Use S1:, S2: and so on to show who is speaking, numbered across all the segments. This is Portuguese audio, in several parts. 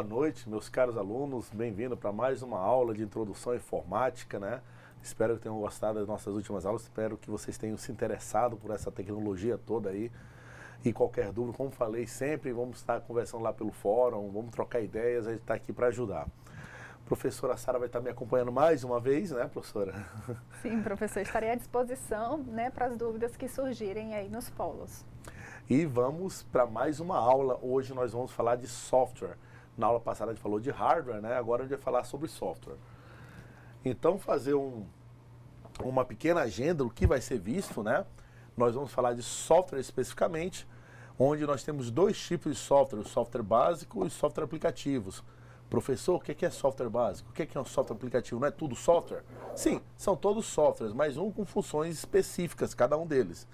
S1: Boa noite, meus caros alunos. Bem-vindo para mais uma aula de introdução à informática, né? Espero que tenham gostado das nossas últimas aulas. Espero que vocês tenham se interessado por essa tecnologia toda aí. E qualquer dúvida, como falei sempre, vamos estar conversando lá pelo fórum, vamos trocar ideias, a gente está aqui para ajudar. professora Sara vai estar tá me acompanhando mais uma vez, né, professora?
S2: Sim, professor, estarei à disposição, né, para as dúvidas que surgirem aí nos polos.
S1: E vamos para mais uma aula. Hoje nós vamos falar de software. Na aula passada a gente falou de hardware, né? Agora a gente vai falar sobre software. Então fazer um, uma pequena agenda do que vai ser visto, né? Nós vamos falar de software especificamente, onde nós temos dois tipos de software, o software básico e software aplicativos. Professor, o que é software básico? O que é um software aplicativo? Não é tudo software? Sim, são todos softwares, mas um com funções específicas, cada um deles.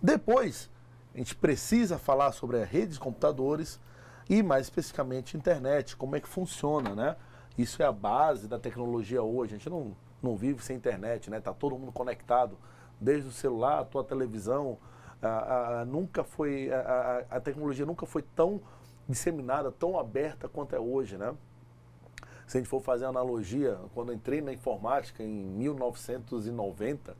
S1: Depois, a gente precisa falar sobre a rede de computadores, e mais especificamente internet, como é que funciona, né? Isso é a base da tecnologia hoje. A gente não, não vive sem internet, né? Tá todo mundo conectado, desde o celular, a tua televisão. A, a, nunca foi a, a, tecnologia nunca foi tão disseminada, tão aberta quanto é hoje, né? Se a gente for fazer analogia, quando entrei na informática em 1990,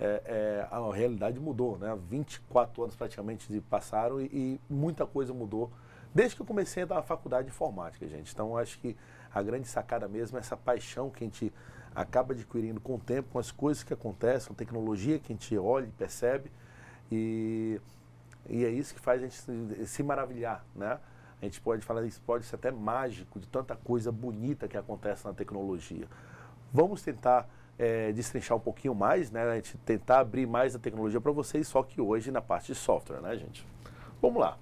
S1: é, é, a realidade mudou, né? 24 anos praticamente passaram e, e muita coisa mudou Desde que eu comecei a dar a faculdade de informática, gente. Então, acho que a grande sacada mesmo é essa paixão que a gente acaba adquirindo com o tempo, com as coisas que acontecem, com a tecnologia que a gente olha e percebe. E, e é isso que faz a gente se maravilhar, né? A gente pode falar isso, pode ser até mágico, de tanta coisa bonita que acontece na tecnologia. Vamos tentar é, destrinchar um pouquinho mais, né? A gente tentar abrir mais a tecnologia para vocês, só que hoje na parte de software, né, gente? Vamos lá.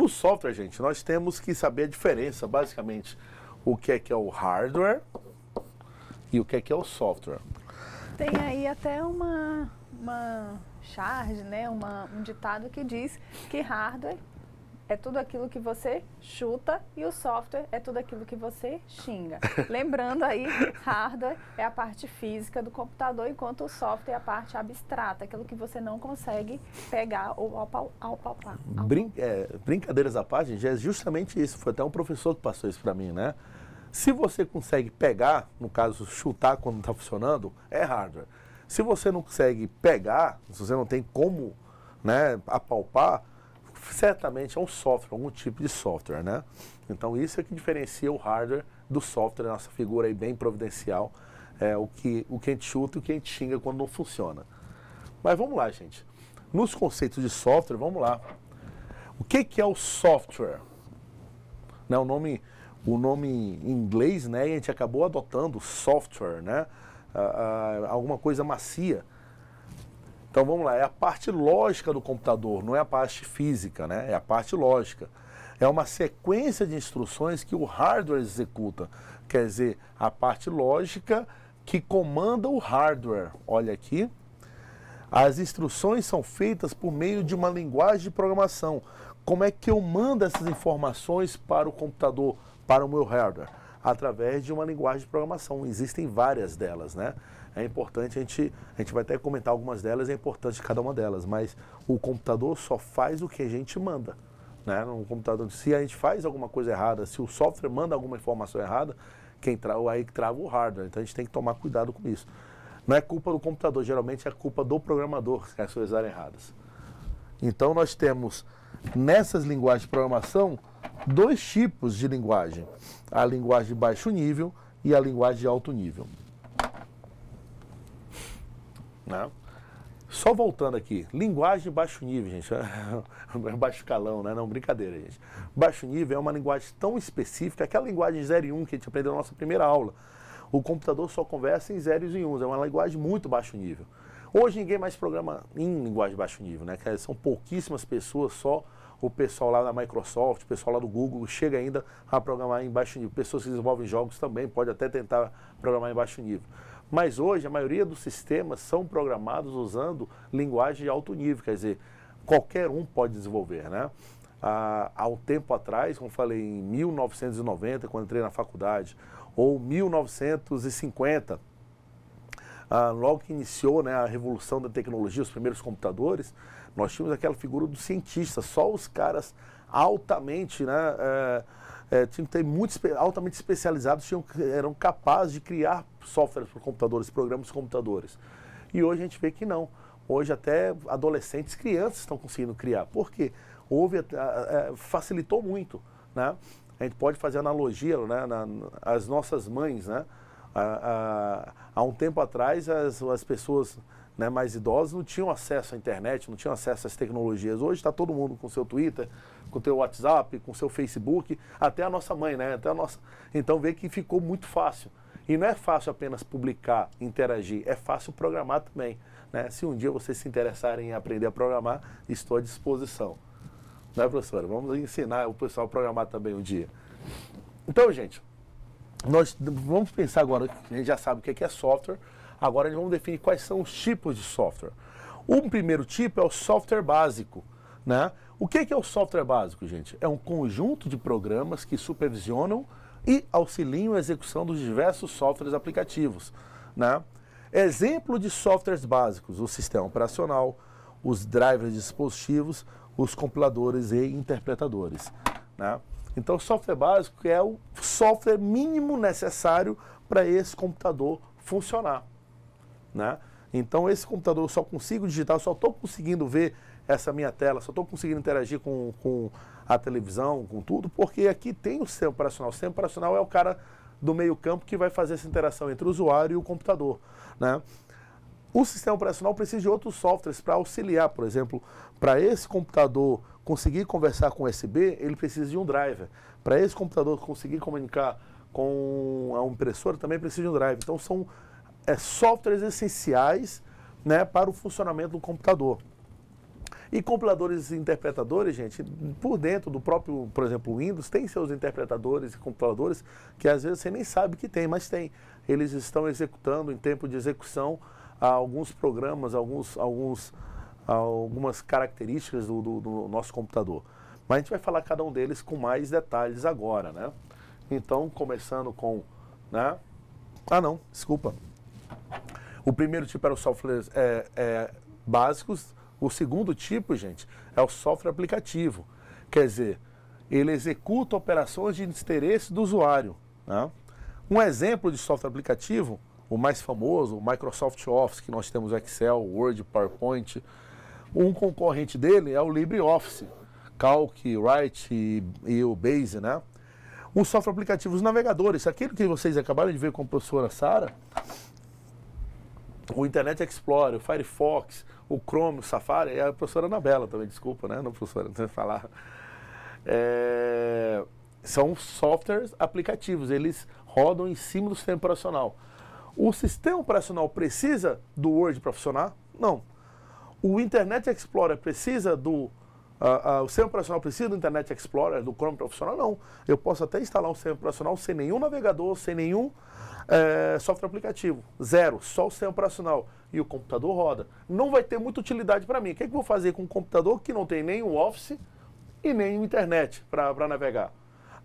S1: No software, gente, nós temos que saber a diferença, basicamente, o que é que é o hardware e o que é que é o software.
S2: Tem aí até uma, uma charge, né, uma, um ditado que diz que hardware é tudo aquilo que você chuta e o software é tudo aquilo que você xinga. Lembrando aí, hardware é a parte física do computador, enquanto o software é a parte abstrata, aquilo que você não consegue pegar ou apalpar.
S1: Brin é, brincadeiras à parte, gente, é justamente isso. Foi até um professor que passou isso para mim, né? Se você consegue pegar, no caso, chutar quando está funcionando, é hardware. Se você não consegue pegar, se você não tem como né, apalpar, certamente é um software, algum tipo de software, né? Então isso é que diferencia o hardware do software, a nossa figura aí bem providencial, é o que, o que a gente chuta e o que a gente xinga quando não funciona. Mas vamos lá, gente. Nos conceitos de software, vamos lá. O que, que é o software? Né, o, nome, o nome em inglês, né? E a gente acabou adotando software, né? Ah, ah, alguma coisa macia. Então vamos lá, é a parte lógica do computador, não é a parte física, né? É a parte lógica. É uma sequência de instruções que o hardware executa. Quer dizer, a parte lógica que comanda o hardware. Olha aqui. As instruções são feitas por meio de uma linguagem de programação. Como é que eu mando essas informações para o computador, para o meu hardware? Através de uma linguagem de programação. Existem várias delas, né? é importante a gente, a gente vai até comentar algumas delas e é a importância de cada uma delas, mas o computador só faz o que a gente manda. Né? No computador, se a gente faz alguma coisa errada, se o software manda alguma informação errada, quem tra aí trava o hardware. Então a gente tem que tomar cuidado com isso. Não é culpa do computador, geralmente é culpa do programador se as coisas erradas. Então nós temos nessas linguagens de programação dois tipos de linguagem: a linguagem de baixo nível e a linguagem de alto nível. Né? Só voltando aqui, linguagem de baixo nível, gente. baixo calão, né? Não, brincadeira, gente. Baixo nível é uma linguagem tão específica, aquela linguagem 0 e 1 um que a gente aprendeu na nossa primeira aula. O computador só conversa em zeros e uns, é uma linguagem muito baixo nível. Hoje ninguém mais programa em linguagem de baixo nível, né? São pouquíssimas pessoas só o pessoal lá da Microsoft, o pessoal lá do Google chega ainda a programar em baixo nível. Pessoas que desenvolvem jogos também podem até tentar programar em baixo nível. Mas hoje a maioria dos sistemas são programados usando linguagem de alto nível, quer dizer, qualquer um pode desenvolver, né? Ah, há, um tempo atrás, como falei, em 1990, quando entrei na faculdade, ou 1950, ah, logo que iniciou né, a revolução da tecnologia, os primeiros computadores, nós tínhamos aquela figura do cientista, só os caras altamente, né, é, é, tinham que ter muito altamente especializados, tinham, eram capazes de criar softwares para computadores, programas para computadores. E hoje a gente vê que não. Hoje até adolescentes, crianças estão conseguindo criar. Por quê? Houve, facilitou muito, né? A gente pode fazer analogia, né? Na, as nossas mães, né? Há, há um tempo atrás, as, as pessoas né, mais idosas não tinham acesso à internet, não tinham acesso às tecnologias. Hoje está todo mundo com seu Twitter, com seu WhatsApp, com seu Facebook, até a nossa mãe, né? Até a nossa. Então vê que ficou muito fácil. E não é fácil apenas publicar, interagir, é fácil programar também. Né? Se um dia vocês se interessarem em aprender a programar, estou à disposição. Não é, professora? Vamos ensinar o pessoal a programar também um dia. Então, gente, nós vamos pensar agora, a gente já sabe o é, que é software, agora nós vamos definir quais são os tipos de software. Um primeiro tipo é o software básico. Né? O que é, é o software básico, gente? É um conjunto de programas que supervisionam e auxiliam a execução dos diversos softwares aplicativos. Né? Exemplo de softwares básicos: o sistema operacional, os drivers de dispositivos, os compiladores e interpretadores. Né? Então, software básico é o software mínimo necessário para esse computador funcionar. Né? Então, esse computador eu só consigo digitar, eu só estou conseguindo ver essa minha tela, só estou conseguindo interagir com, com a televisão, com tudo, porque aqui tem o sistema operacional. O sistema operacional é o cara do meio campo que vai fazer essa interação entre o usuário e o computador, né? O sistema operacional precisa de outros softwares para auxiliar, por exemplo, para esse computador conseguir conversar com USB, ele precisa de um driver. Para esse computador conseguir comunicar com a impressora, também precisa de um driver. Então são é, softwares essenciais né, para o funcionamento do computador. E compiladores e interpretadores, gente, por dentro do próprio, por exemplo, Windows, tem seus interpretadores e compiladores que às vezes você nem sabe que tem, mas tem. Eles estão executando em tempo de execução ah, alguns programas, alguns, alguns, ah, algumas características do, do, do nosso computador. Mas a gente vai falar cada um deles com mais detalhes agora, né? Então, começando com, né? Ah, não, desculpa. O primeiro tipo era os software é, é, básicos, o segundo tipo, gente, é o software aplicativo. Quer dizer, ele executa operações de interesse do usuário. Né? Um exemplo de software aplicativo, o mais famoso, o Microsoft Office, que nós temos Excel, Word, PowerPoint. Um concorrente dele é o LibreOffice, Calc, Write e, e o Base, né? O software aplicativo, os navegadores, aquilo que vocês acabaram de ver com a professora Sara, o Internet Explorer, o Firefox, o Chrome, o Safari, e é a professora Anabela também, desculpa, né? Não, professora, não sei falar. É, são softwares aplicativos, eles rodam em cima do sistema operacional. O sistema operacional precisa do Word para funcionar? Não. O Internet Explorer precisa do. Uh, uh, o sistema operacional precisa do Internet Explorer, do Chrome profissional? Não. Eu posso até instalar um sistema operacional sem nenhum navegador, sem nenhum é, software aplicativo, zero, só o sistema operacional e o computador roda. Não vai ter muita utilidade para mim. O que, é que eu vou fazer com um computador que não tem nem o Office e nem o internet para navegar?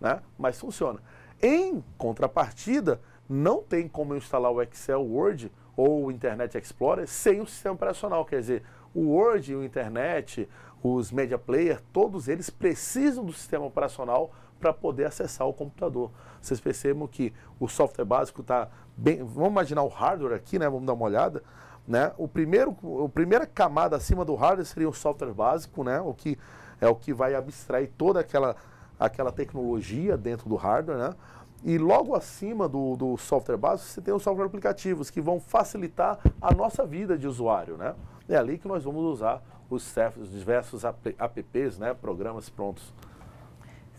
S1: Né? Mas funciona. Em contrapartida, não tem como eu instalar o Excel Word ou o Internet Explorer sem o sistema operacional. Quer dizer, o Word, o Internet, os Media Player, todos eles precisam do sistema operacional para poder acessar o computador vocês percebam que o software básico está bem. Vamos imaginar o hardware aqui, né? Vamos dar uma olhada. Né? O primeiro, a primeira camada acima do hardware seria o software básico, né? O que é o que vai abstrair toda aquela, aquela tecnologia dentro do hardware, né? E logo acima do, do software básico, você tem os software aplicativos que vão facilitar a nossa vida de usuário, né? É ali que nós vamos usar os, os diversos apps, né? Programas prontos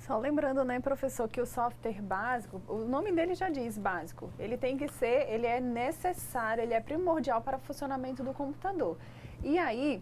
S2: só lembrando, né, professor, que o software básico, o nome dele já diz básico. Ele tem que ser, ele é necessário, ele é primordial para o funcionamento do computador. E aí,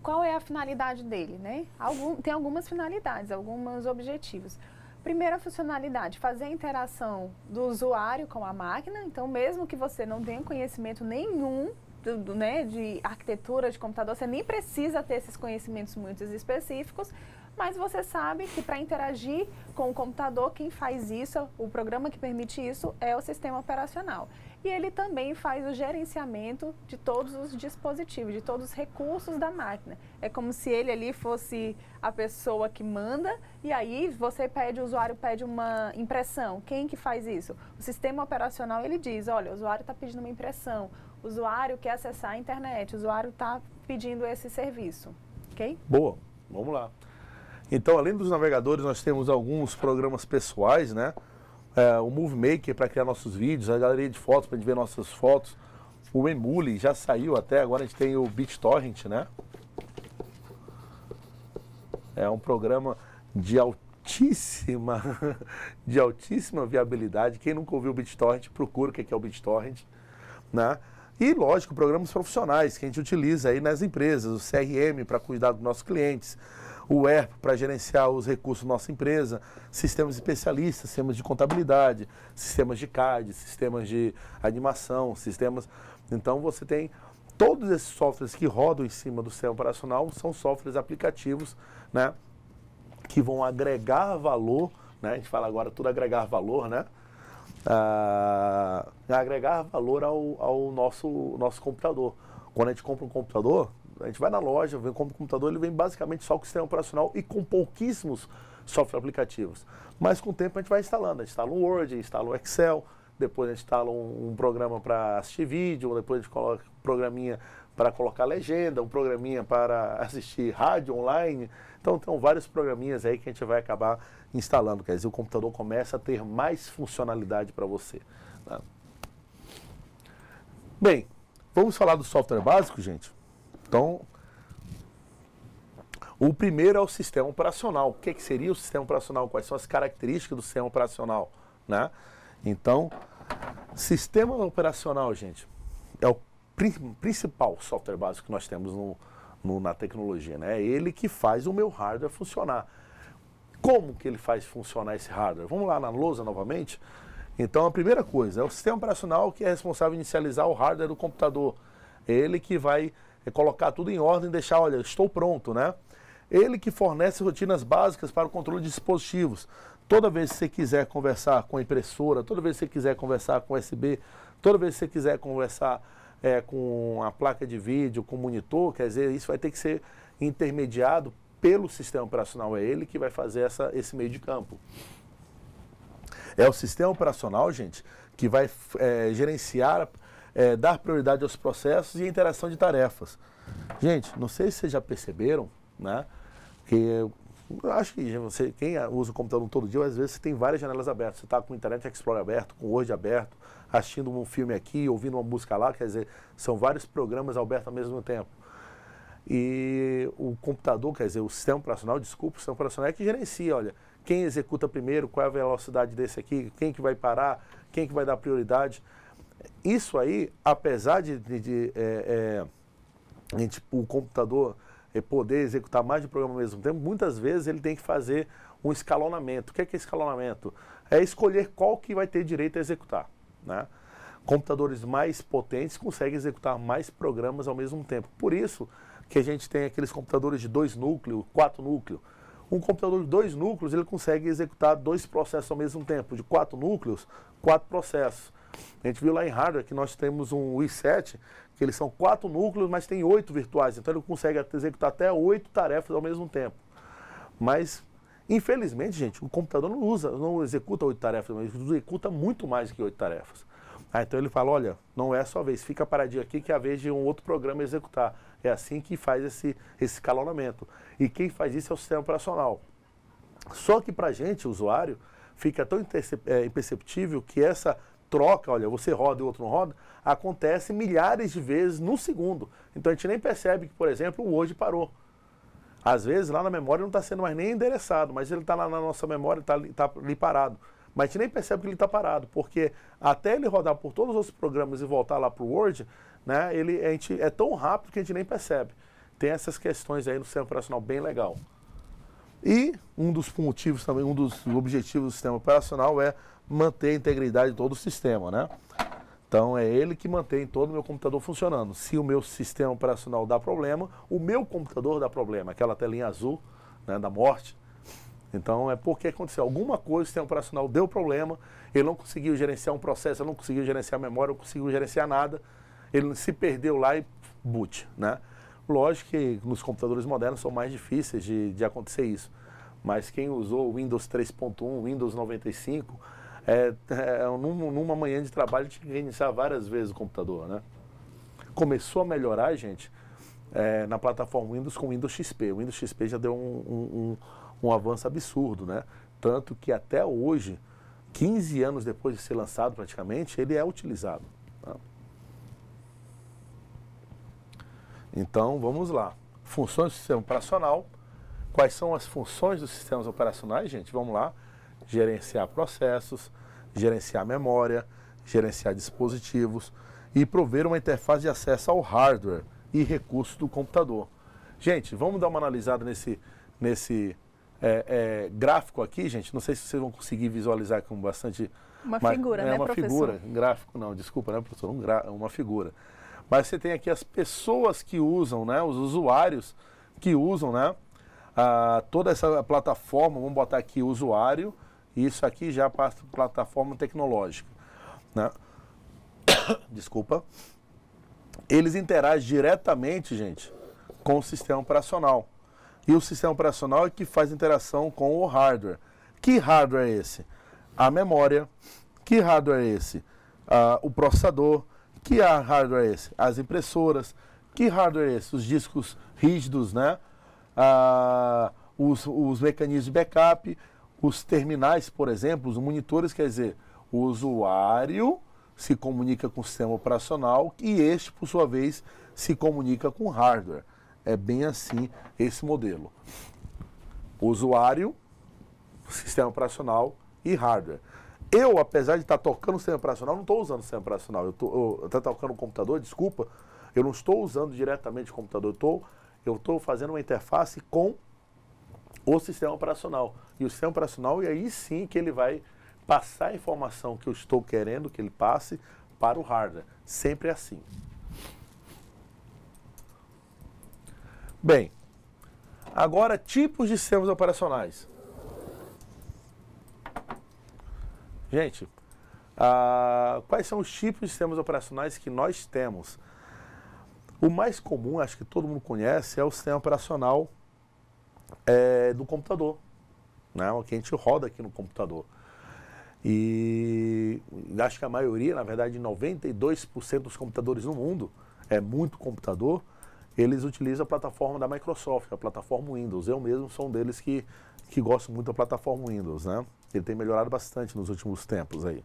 S2: qual é a finalidade dele, né? Algum, tem algumas finalidades, alguns objetivos. Primeira funcionalidade, fazer a interação do usuário com a máquina. Então, mesmo que você não tenha conhecimento nenhum do, do, né, de arquitetura de computador, você nem precisa ter esses conhecimentos muito específicos, mas você sabe que para interagir com o computador, quem faz isso, o programa que permite isso, é o sistema operacional. E ele também faz o gerenciamento de todos os dispositivos, de todos os recursos da máquina. É como se ele ali fosse a pessoa que manda, e aí você pede, o usuário pede uma impressão. Quem que faz isso? O sistema operacional ele diz: olha, o usuário está pedindo uma impressão, o usuário quer acessar a internet, o usuário está pedindo esse serviço. Ok?
S1: Boa, vamos lá. Então, além dos navegadores, nós temos alguns programas pessoais, né? É, o Move Maker para criar nossos vídeos, a galeria de fotos para gente ver nossas fotos, o Emule já saiu até, agora a gente tem o BitTorrent, né? É um programa de altíssima, de altíssima viabilidade. Quem nunca ouviu o BitTorrent, procura o é que é o BitTorrent, né? E, lógico, programas profissionais que a gente utiliza aí nas empresas, o CRM para cuidar dos nossos clientes, o ERP para gerenciar os recursos da nossa empresa, sistemas especialistas, sistemas de contabilidade, sistemas de CAD, sistemas de animação, sistemas. Então você tem todos esses softwares que rodam em cima do sistema operacional são softwares aplicativos, né, que vão agregar valor, né? A gente fala agora tudo agregar valor, né? Ah, agregar valor ao, ao nosso, nosso computador. Quando a gente compra um computador, a gente vai na loja, vem com o computador, ele vem basicamente só com o sistema operacional e com pouquíssimos software aplicativos. Mas com o tempo a gente vai instalando, a gente instala o Word, instala o Excel, depois a gente instala um, um programa para assistir vídeo, depois a gente coloca um programinha para colocar legenda, um programinha para assistir rádio online. Então, tem vários programinhas aí que a gente vai acabar instalando. Quer dizer, o computador começa a ter mais funcionalidade para você. Né? Bem, vamos falar do software básico, gente? Então, o primeiro é o sistema operacional. O que, é que seria o sistema operacional? Quais são as características do sistema operacional? Né? Então, sistema operacional, gente, é o principal software básico que nós temos no, no, na tecnologia. Né? É ele que faz o meu hardware funcionar. Como que ele faz funcionar esse hardware? Vamos lá na lousa novamente? Então, a primeira coisa é o sistema operacional que é responsável por inicializar o hardware do computador. É ele que vai é colocar tudo em ordem, deixar, olha, estou pronto, né? Ele que fornece rotinas básicas para o controle de dispositivos. Toda vez que você quiser conversar com a impressora, toda vez que você quiser conversar com USB, toda vez que você quiser conversar é, com a placa de vídeo, com o monitor, quer dizer, isso vai ter que ser intermediado pelo sistema operacional. É ele que vai fazer essa, esse meio de campo. É o sistema operacional, gente, que vai é, gerenciar é, dar prioridade aos processos e a interação de tarefas. Gente, não sei se vocês já perceberam, né? Que acho que você, quem usa o computador todo dia, às vezes você tem várias janelas abertas. Você está com o Internet Explorer aberto, com o Word aberto, assistindo um filme aqui, ouvindo uma música lá, quer dizer, são vários programas abertos ao mesmo tempo. E o computador, quer dizer, o sistema operacional, desculpa, o sistema operacional é que gerencia, olha, quem executa primeiro, qual é a velocidade desse aqui, quem que vai parar, quem que vai dar prioridade. Isso aí, apesar de, de, de é, é, tipo, o computador é, poder executar mais de um programa ao mesmo tempo, muitas vezes ele tem que fazer um escalonamento. O que é, que é escalonamento? É escolher qual que vai ter direito a executar. Né? Computadores mais potentes conseguem executar mais programas ao mesmo tempo. Por isso que a gente tem aqueles computadores de dois núcleos, quatro núcleos. Um computador de dois núcleos, ele consegue executar dois processos ao mesmo tempo. De quatro núcleos, quatro processos. A gente viu lá em hardware que nós temos um i7, que eles são quatro núcleos, mas tem oito virtuais. Então ele consegue executar até oito tarefas ao mesmo tempo. Mas, infelizmente, gente, o computador não usa, não executa oito tarefas, mas executa muito mais que oito tarefas. Ah, então ele fala, olha, não é a sua vez, fica paradinho aqui que é a vez de um outro programa executar. É assim que faz esse, esse calonamento. E quem faz isso é o sistema operacional. Só que para a gente, usuário, fica tão é, imperceptível que essa troca, olha, você roda e o outro não roda, acontece milhares de vezes no segundo. Então a gente nem percebe que, por exemplo, o hoje parou. Às vezes lá na memória não está sendo mais nem endereçado, mas ele está lá na nossa memória, está tá ali parado. Mas a gente nem percebe que ele está parado, porque até ele rodar por todos os outros programas e voltar lá para o Word, né, ele, a gente, é tão rápido que a gente nem percebe. Tem essas questões aí no sistema operacional bem legal. E um dos motivos também, um dos objetivos do sistema operacional é manter a integridade de todo o sistema, né? Então é ele que mantém todo o meu computador funcionando. Se o meu sistema operacional dá problema, o meu computador dá problema, aquela telinha azul né, da morte. Então é porque aconteceu alguma coisa, o sistema operacional deu problema, ele não conseguiu gerenciar um processo, ele não conseguiu gerenciar a memória, não conseguiu gerenciar nada, ele se perdeu lá e boot, né? Lógico que nos computadores modernos são mais difíceis de, de acontecer isso, mas quem usou Windows 3.1, Windows 95, é, é, numa manhã de trabalho tinha que reiniciar várias vezes o computador, né? Começou a melhorar, gente, é, na plataforma Windows com Windows XP. O Windows XP já deu um, um, um, um avanço absurdo, né? Tanto que até hoje, 15 anos depois de ser lançado praticamente, ele é utilizado. Então, vamos lá. Funções do sistema operacional. Quais são as funções dos sistemas operacionais, gente? Vamos lá. Gerenciar processos, gerenciar memória, gerenciar dispositivos e prover uma interface de acesso ao hardware e recursos do computador. Gente, vamos dar uma analisada nesse, nesse é, é, gráfico aqui, gente. Não sei se vocês vão conseguir visualizar com bastante... Uma mas, figura, é, né, uma professor? figura, um gráfico, não, desculpa, né, professor? Um uma figura mas você tem aqui as pessoas que usam, né? Os usuários que usam, né? Ah, toda essa plataforma, vamos botar aqui usuário, e isso aqui já passa para plataforma tecnológica, né? Desculpa. Eles interagem diretamente, gente, com o sistema operacional. E o sistema operacional é que faz interação com o hardware. Que hardware é esse? A memória. Que hardware é esse? Ah, o processador que hardware é esse? As impressoras. Que hardware é esse? Os discos rígidos, né? Ah, os, os mecanismos de backup, os terminais, por exemplo, os monitores, quer dizer, o usuário se comunica com o sistema operacional e este, por sua vez, se comunica com o hardware. É bem assim esse modelo. Usuário, sistema operacional e hardware. Eu, apesar de estar tocando o sistema operacional, não estou usando o sistema operacional. Eu estou tá tocando o computador, desculpa. Eu não estou usando diretamente o computador. Eu estou fazendo uma interface com o sistema operacional. E o sistema operacional, e aí sim que ele vai passar a informação que eu estou querendo que ele passe para o hardware. Sempre é assim. Bem, agora tipos de sistemas operacionais. Gente, ah, quais são os tipos de sistemas operacionais que nós temos? O mais comum, acho que todo mundo conhece, é o sistema operacional é, do computador, né? o que a gente roda aqui no computador. E acho que a maioria, na verdade, 92% dos computadores no mundo, é muito computador, eles utilizam a plataforma da Microsoft, a plataforma Windows. Eu mesmo sou um deles que que gosto muito da plataforma Windows, né? Ele tem melhorado bastante nos últimos tempos aí.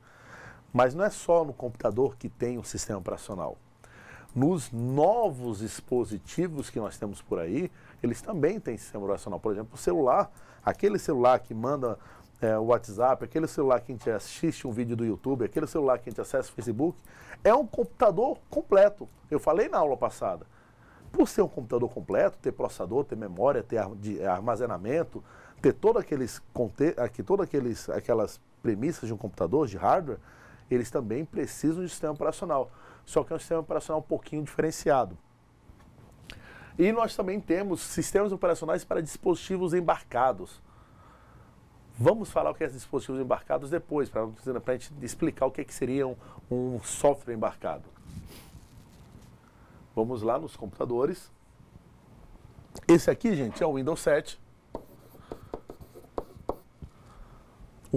S1: Mas não é só no computador que tem um sistema operacional. Nos novos dispositivos que nós temos por aí, eles também têm sistema operacional. Por exemplo, o celular, aquele celular que manda é, o WhatsApp, aquele celular que a gente assiste um vídeo do YouTube, aquele celular que a gente acessa o Facebook, é um computador completo. Eu falei na aula passada. Por ser um computador completo, ter processador, ter memória, ter armazenamento, ter todo aqueles, todo aqueles, aquelas premissas de um computador, de hardware, eles também precisam de um sistema operacional. Só que é um sistema operacional um pouquinho diferenciado. E nós também temos sistemas operacionais para dispositivos embarcados. Vamos falar o que é dispositivos embarcados depois, para a gente explicar o que, é que seria um, um software embarcado. Vamos lá nos computadores. Esse aqui, gente, é o Windows 7.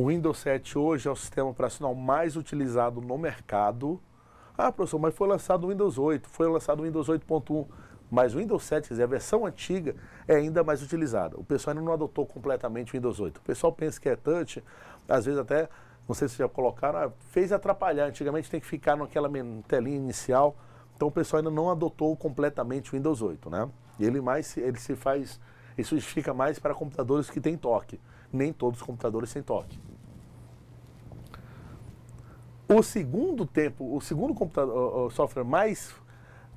S1: O Windows 7 hoje é o sistema operacional mais utilizado no mercado. Ah, professor, mas foi lançado o Windows 8, foi lançado o Windows 8.1, mas o Windows 7, quer dizer, a versão antiga, é ainda mais utilizada. O pessoal ainda não adotou completamente o Windows 8. O pessoal pensa que é touch, às vezes até, não sei se já colocaram, ah, fez atrapalhar. Antigamente tem que ficar naquela telinha inicial. Então o pessoal ainda não adotou completamente o Windows 8, né? Ele mais, ele se faz, isso fica mais para computadores que têm toque. Nem todos os computadores têm toque. O segundo tempo, o segundo computador, o software mais,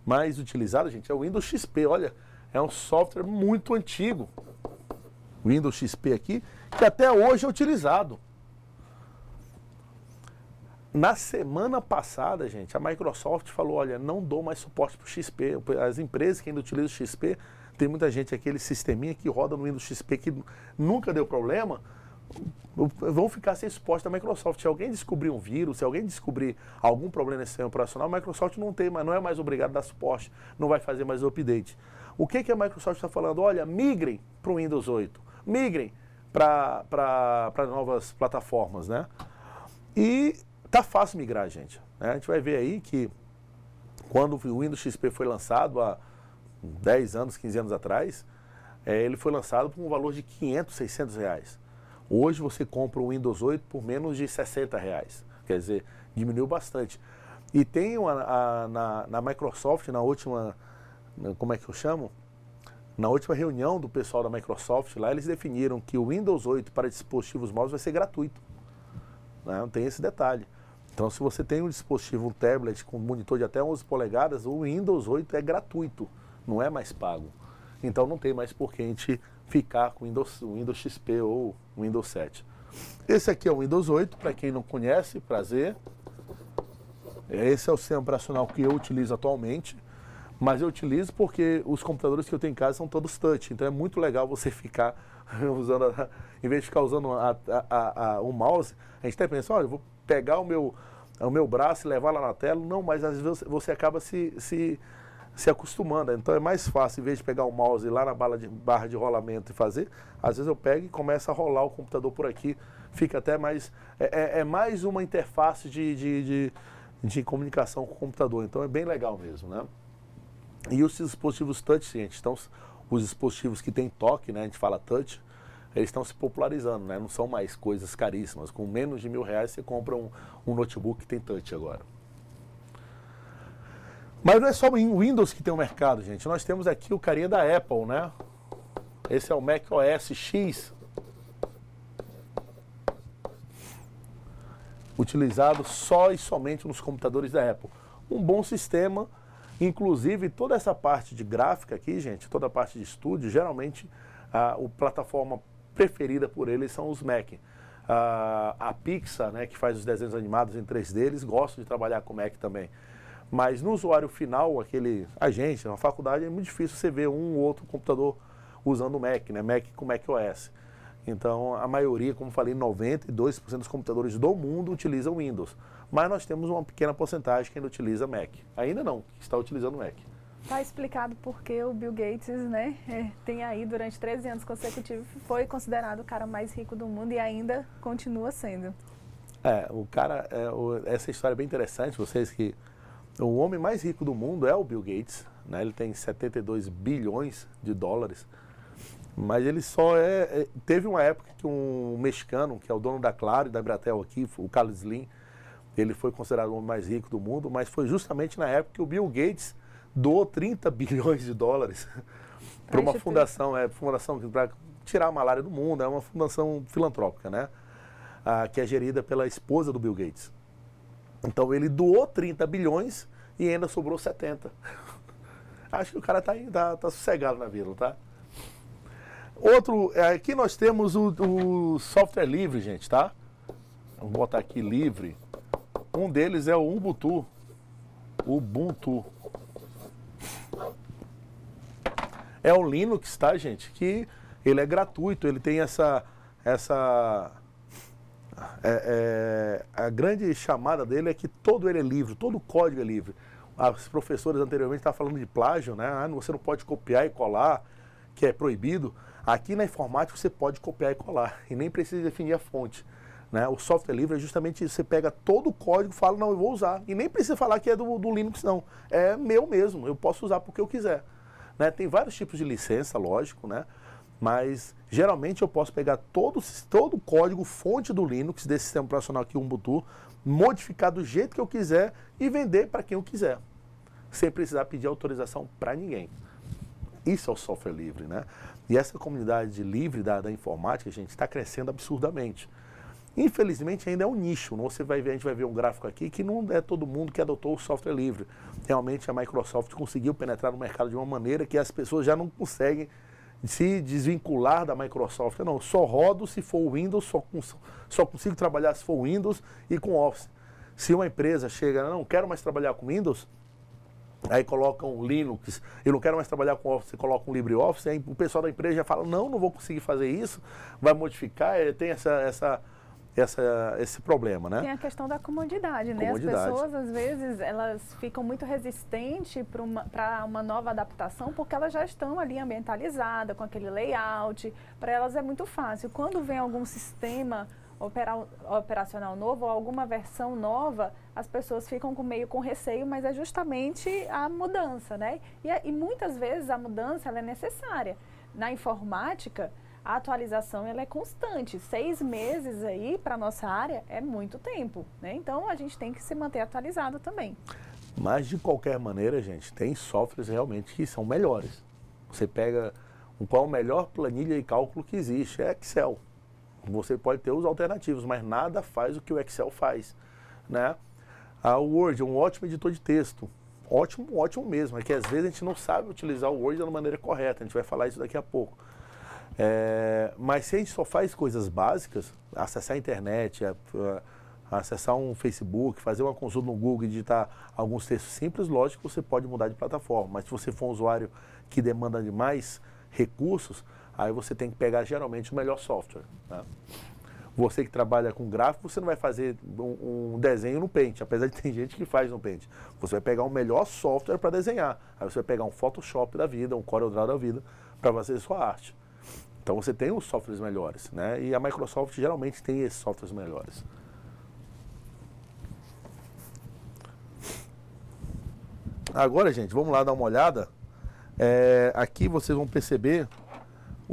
S1: mais utilizado, gente, é o Windows XP. Olha, é um software muito antigo. Windows XP aqui, que até hoje é utilizado. Na semana passada, gente, a Microsoft falou: olha, não dou mais suporte para o XP. As empresas que ainda utilizam o XP, tem muita gente aquele sisteminha que roda no Windows XP que nunca deu problema vão ficar sem suporte da Microsoft. Se alguém descobrir um vírus, se alguém descobrir algum problema nesse sistema operacional, a Microsoft não tem, mas não é mais obrigado a dar suporte, não vai fazer mais update. O que, que a Microsoft está falando? Olha, migrem para o Windows 8, migrem para novas plataformas, né? E tá fácil migrar, gente. Né? A gente vai ver aí que quando o Windows XP foi lançado há 10 anos, 15 anos atrás, é, ele foi lançado por um valor de 500, 600 reais. Hoje você compra o Windows 8 por menos de 60 reais. Quer dizer, diminuiu bastante. E tem uma, a, na, na, Microsoft, na última, como é que eu chamo? Na última reunião do pessoal da Microsoft, lá eles definiram que o Windows 8 para dispositivos móveis vai ser gratuito. Né? Não tem esse detalhe. Então, se você tem um dispositivo, um tablet com monitor de até 11 polegadas, o Windows 8 é gratuito, não é mais pago. Então, não tem mais por que a gente ficar com o Windows, Windows XP ou Windows 7. Esse aqui é o Windows 8, para quem não conhece, prazer. É, esse é o sistema operacional que eu utilizo atualmente, mas eu utilizo porque os computadores que eu tenho em casa são todos touch, então é muito legal você ficar usando, a, em vez de ficar usando a, a, o mouse, a gente até pensa, olha, eu vou pegar o meu, o meu braço e levar lá na tela, não, mas às vezes você acaba se, se se acostumando. Então é mais fácil, em vez de pegar o mouse lá na bala de, barra de rolamento e fazer, às vezes eu pego e começo a rolar o computador por aqui. Fica até mais. É, é, é mais uma interface de, de, de, de, comunicação com o computador. Então é bem legal mesmo, né? E os dispositivos touch, gente, então os dispositivos que têm toque, né? A gente fala touch, eles estão se popularizando, né? Não são mais coisas caríssimas. Com menos de mil reais você compra um, um notebook que tem touch agora. Mas não é só o Windows que tem o um mercado, gente. Nós temos aqui o carinha da Apple, né? Esse é o Mac OS X. Utilizado só e somente nos computadores da Apple. Um bom sistema, inclusive toda essa parte de gráfica aqui, gente, toda a parte de estúdio, geralmente a, a plataforma preferida por eles são os Mac. A, a Pixar, né, que faz os desenhos animados em 3D, eles gostam de trabalhar com Mac também. Mas no usuário final, aquele agente, na faculdade, é muito difícil você ver um ou outro computador usando o Mac, né? Mac com Mac OS. Então, a maioria, como falei, 92% dos computadores do mundo utilizam Windows. Mas nós temos uma pequena porcentagem que ainda utiliza Mac. Ainda não, está utilizando Mac.
S2: Está explicado porque o Bill Gates, né, é, tem aí durante 13 anos consecutivos, foi considerado o cara mais rico do mundo e ainda continua sendo.
S1: É, o cara, é, o, essa história é bem interessante, vocês que então, o homem mais rico do mundo é o Bill Gates, né? ele tem 72 bilhões de dólares, mas ele só é, é. Teve uma época que um mexicano, que é o dono da Claro e da Bratel aqui, o Carlos Slim, ele foi considerado o homem mais rico do mundo, mas foi justamente na época que o Bill Gates doou 30 bilhões de dólares para uma fundação, é, fundação para tirar a malária do mundo, é uma fundação filantrópica, né? Ah, que é gerida pela esposa do Bill Gates. Então ele doou 30 bilhões e ainda sobrou 70. Acho que o cara tá, tá, tá sossegado na vida, tá? Outro, é, aqui nós temos o, o, software livre, gente, tá? vamos botar aqui livre. Um deles é o Ubuntu. Ubuntu. É o Linux, tá, gente? Que ele é gratuito, ele tem essa... essa é, é, a grande chamada dele é que todo ele é livre, todo o código é livre as professoras anteriormente estavam falando de plágio, né? Ah, você não pode copiar e colar, que é proibido. Aqui na informática você pode copiar e colar e nem precisa definir a fonte. Né? O software livre é justamente isso. Você pega todo o código, fala, não, eu vou usar. E nem precisa falar que é do, do Linux, não. É meu mesmo, eu posso usar porque eu quiser. Né? Tem vários tipos de licença, lógico, né? Mas geralmente eu posso pegar todo, todo o código, fonte do Linux, desse sistema operacional aqui, Ubuntu, modificar do jeito que eu quiser e vender para quem eu quiser sem precisar pedir autorização para ninguém. Isso é o software livre, né? E essa comunidade livre da, da informática, gente, está crescendo absurdamente. Infelizmente ainda é um nicho. Você vai ver, a gente vai ver um gráfico aqui que não é todo mundo que adotou o software livre. Realmente a Microsoft conseguiu penetrar no mercado de uma maneira que as pessoas já não conseguem se desvincular da Microsoft. Não, só rodo se for Windows, só, cons só consigo trabalhar se for Windows e com Office. Se uma empresa chega, não quero mais trabalhar com Windows, Aí colocam Linux. Eu não quero mais trabalhar com Office, coloca um LibreOffice, aí o pessoal da empresa já fala, não, não vou conseguir fazer isso, vai modificar, é, tem essa, essa, essa, esse problema, né? Tem
S2: a questão da comodidade, né? Comodidade. As pessoas, às vezes, elas ficam muito resistentes para uma, uma, nova adaptação porque elas já estão ali ambientalizadas, com aquele layout. Para elas é muito fácil. Quando vem algum sistema operacional novo ou alguma versão nova, as pessoas ficam com meio com receio, mas é justamente a mudança, né? E, é, e muitas vezes a mudança é necessária. Na informática, a atualização ela é constante. Seis meses aí para nossa área é muito tempo, né? Então a gente tem que se manter atualizado também.
S1: Mas de qualquer maneira, gente, tem softwares realmente que são melhores. Você pega qual o melhor planilha e cálculo que existe, é Excel. Você pode ter os alternativos, mas nada faz o que o Excel faz, né? A ah, Word é um ótimo editor de texto. Ótimo, ótimo mesmo. É que às vezes a gente não sabe utilizar o Word da maneira correta. A gente vai falar isso daqui a pouco. É, mas se a gente só faz coisas básicas, acessar a internet, é, é, acessar um Facebook, fazer uma consulta no Google e digitar alguns textos simples, lógico, você pode mudar de plataforma. Mas se você for um usuário que demanda de mais recursos, Aí você tem que pegar geralmente o melhor software. Né? Você que trabalha com gráfico, você não vai fazer um, um desenho no Paint, apesar de ter gente que faz no Paint. Você vai pegar o melhor software para desenhar. Aí você vai pegar um Photoshop da vida, um CorelDRAW da vida, para fazer sua arte. Então você tem os softwares melhores, né? E a Microsoft geralmente tem esses softwares melhores. Agora, gente, vamos lá dar uma olhada. É, aqui vocês vão perceber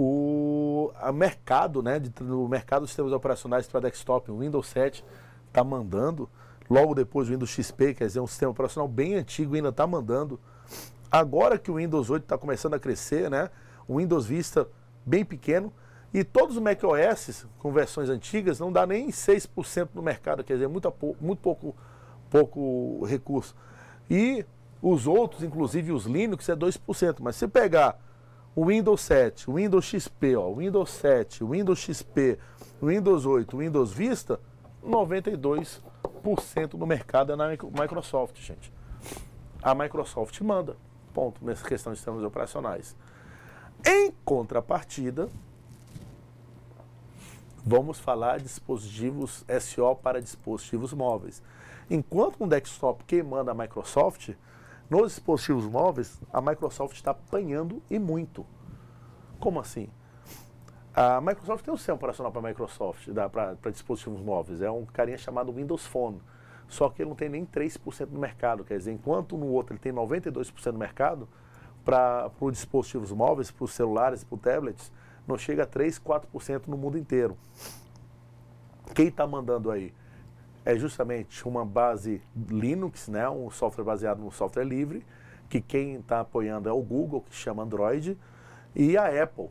S1: o mercado, né, de, mercado de sistemas operacionais para desktop, o Windows 7 está mandando. Logo depois o Windows XP, quer dizer, é um sistema operacional bem antigo, ainda está mandando. Agora que o Windows 8 está começando a crescer, né, o Windows Vista bem pequeno. E todos os macOS com versões antigas não dá nem 6% no mercado, quer dizer, muito, pouco, muito pouco, pouco recurso. E os outros, inclusive os Linux, é 2%. Mas se pegar o Windows 7, o Windows XP, ó, Windows 7, Windows XP, Windows 8, Windows Vista, 92% do mercado é na Microsoft, gente. A Microsoft manda, ponto, nessa questão de sistemas operacionais. Em contrapartida, vamos falar de dispositivos SO para dispositivos móveis. Enquanto um desktop quem manda a Microsoft, nos dispositivos móveis, a Microsoft está apanhando e muito. Como assim? A Microsoft tem um sistema operacional para Microsoft, para dispositivos móveis. É um carinha chamado Windows Phone. Só que ele não tem nem 3% do mercado. Quer dizer, enquanto no outro ele tem 92% do mercado, para os dispositivos móveis, para os celulares, para os tablets, não chega a 3, 4% no mundo inteiro. Quem está mandando aí? é justamente uma base Linux, né, um software baseado no software livre, que quem está apoiando é o Google, que chama Android, e a Apple,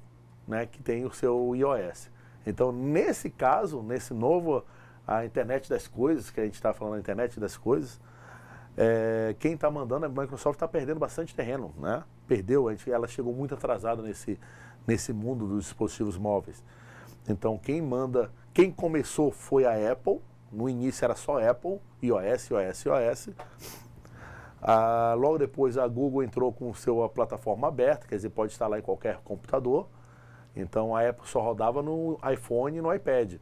S1: né, que tem o seu iOS. Então, nesse caso, nesse novo, a internet das coisas, que a gente está falando da internet das coisas, é, quem está mandando, é a Microsoft está perdendo bastante terreno, né? Perdeu, a gente, ela chegou muito atrasada nesse, nesse mundo dos dispositivos móveis. Então, quem manda, quem começou foi a Apple, no início era só Apple, iOS, iOS, iOS. Ah, logo depois a Google entrou com sua plataforma aberta, quer dizer, pode instalar em qualquer computador. Então a Apple só rodava no iPhone e no iPad.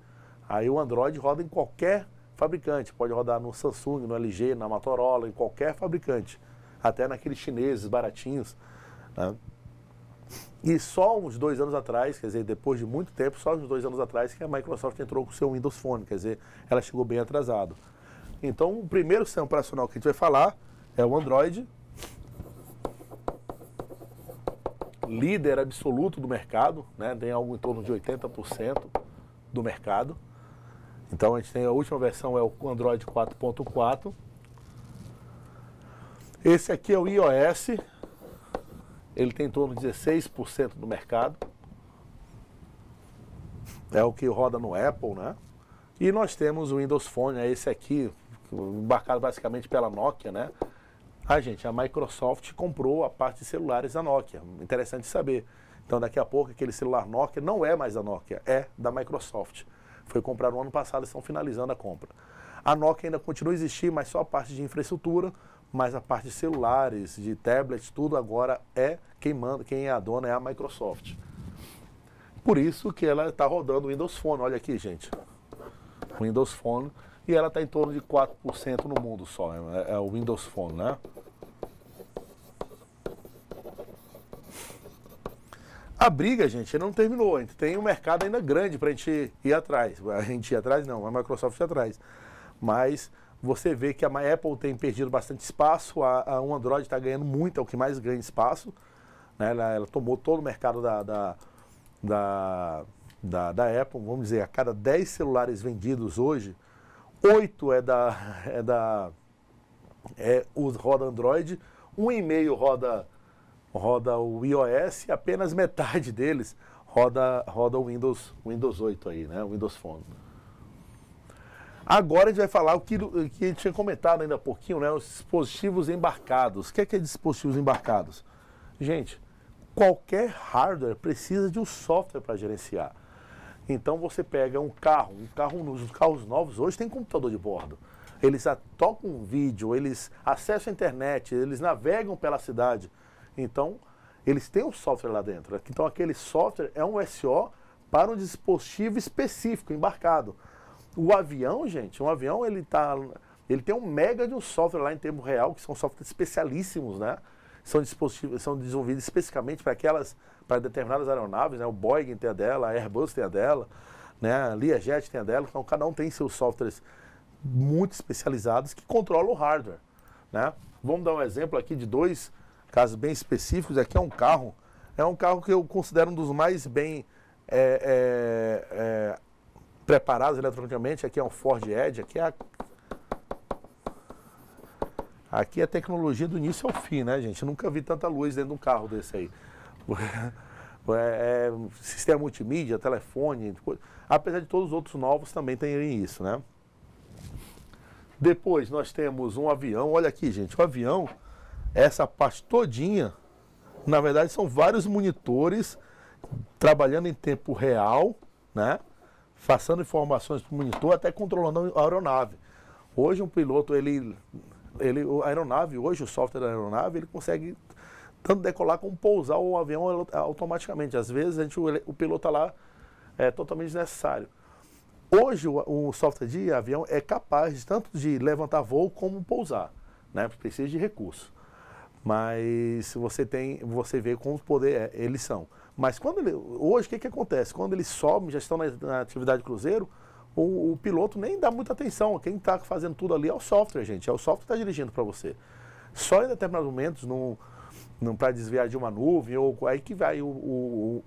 S1: Aí o Android roda em qualquer fabricante, pode rodar no Samsung, no LG, na Motorola, em qualquer fabricante, até naqueles chineses baratinhos. Né? E só uns dois anos atrás, quer dizer, depois de muito tempo, só uns dois anos atrás que a Microsoft entrou com o seu Windows Phone, quer dizer, ela chegou bem atrasado. Então, o primeiro sistema operacional que a gente vai falar é o Android, líder absoluto do mercado, né? tem algo em torno de 80% do mercado. Então a gente tem a última versão é o Android 4.4. Esse aqui é o iOS, ele tem em torno de 16% do mercado. É o que roda no Apple, né? E nós temos o Windows Phone, é esse aqui, embarcado basicamente pela Nokia, né? Ah, gente, a Microsoft comprou a parte de celulares da Nokia. Interessante saber. Então, daqui a pouco, aquele celular Nokia não é mais da Nokia, é da Microsoft. Foi comprado no ano passado e estão finalizando a compra. A Nokia ainda continua a existir, mas só a parte de infraestrutura, mas a parte de celulares, de tablets, tudo agora é quem manda, quem é a dona é a Microsoft. Por isso que ela está rodando o Windows Phone, olha aqui, gente. O Windows Phone e ela está em torno de 4% no mundo só, né? é, é o Windows Phone, né? A briga, gente, ainda não terminou. Ainda tem um mercado ainda grande para a gente ir atrás. A gente ir atrás, não, a Microsoft ir atrás. Mas você vê que a Apple tem perdido bastante espaço, a, a um Android está ganhando muito, é o que mais ganha espaço. Né? Ela, ela, tomou todo o mercado da, da, da, da, da Apple, vamos dizer, a cada 10 celulares vendidos hoje, 8 é, é da. É da é, roda Android, 1,5 roda, roda o iOS e apenas metade deles roda, roda o Windows, Windows 8 aí, né? O Windows Phone. Agora a gente vai falar o que, que a gente tinha comentado ainda há pouquinho, né? Os dispositivos embarcados. O que é, que é dispositivos embarcados? Gente, qualquer hardware precisa de um software para gerenciar. Então você pega um carro, um carro, os carros novos hoje tem computador de bordo. Eles tocam um vídeo, eles acessam a internet, eles navegam pela cidade. Então, eles têm um software lá dentro. Então, aquele software é um SO para um dispositivo específico, embarcado. O avião, gente, um avião ele tá, ele tem um mega de um software lá em tempo real, que são softwares especialíssimos, né? São dispositivos, são desenvolvidos especificamente para aquelas, para determinadas aeronaves, né? O Boeing tem a dela, a Airbus tem a dela, né? A Learjet tem a dela, então cada um tem seus softwares muito especializados que controlam o hardware, né? Vamos dar um exemplo aqui de dois casos bem específicos. Aqui é um carro, é um carro que eu considero um dos mais bem é, é, é, preparados eletronicamente. Aqui é um Ford Edge, aqui é a... Aqui é tecnologia do início ao fim, né, gente? Eu nunca vi tanta luz dentro de um carro desse aí. É, é, sistema multimídia, telefone, apesar de todos os outros novos também terem isso, né? Depois nós temos um avião, olha aqui, gente, o avião, essa parte todinha, na verdade são vários monitores trabalhando em tempo real, né? passando informações para o monitor, até controlando a aeronave. Hoje um piloto, ele, ele, a aeronave, hoje o software da aeronave, ele consegue tanto decolar como pousar o avião automaticamente. Às vezes a gente, o, o piloto tá lá é totalmente desnecessário. Hoje o, o, software de avião é capaz tanto de levantar voo como pousar, né? Precisa de recurso. Mas você tem, você vê como poder é, eles são. Mas quando ele, hoje, o que, que acontece? Quando eles sobem, já estão na, na atividade cruzeiro, o, o, piloto nem dá muita atenção. Quem está fazendo tudo ali é o software, gente. É o software que está dirigindo para você. Só em determinados momentos, para desviar de uma nuvem, ou aí que vai o, o,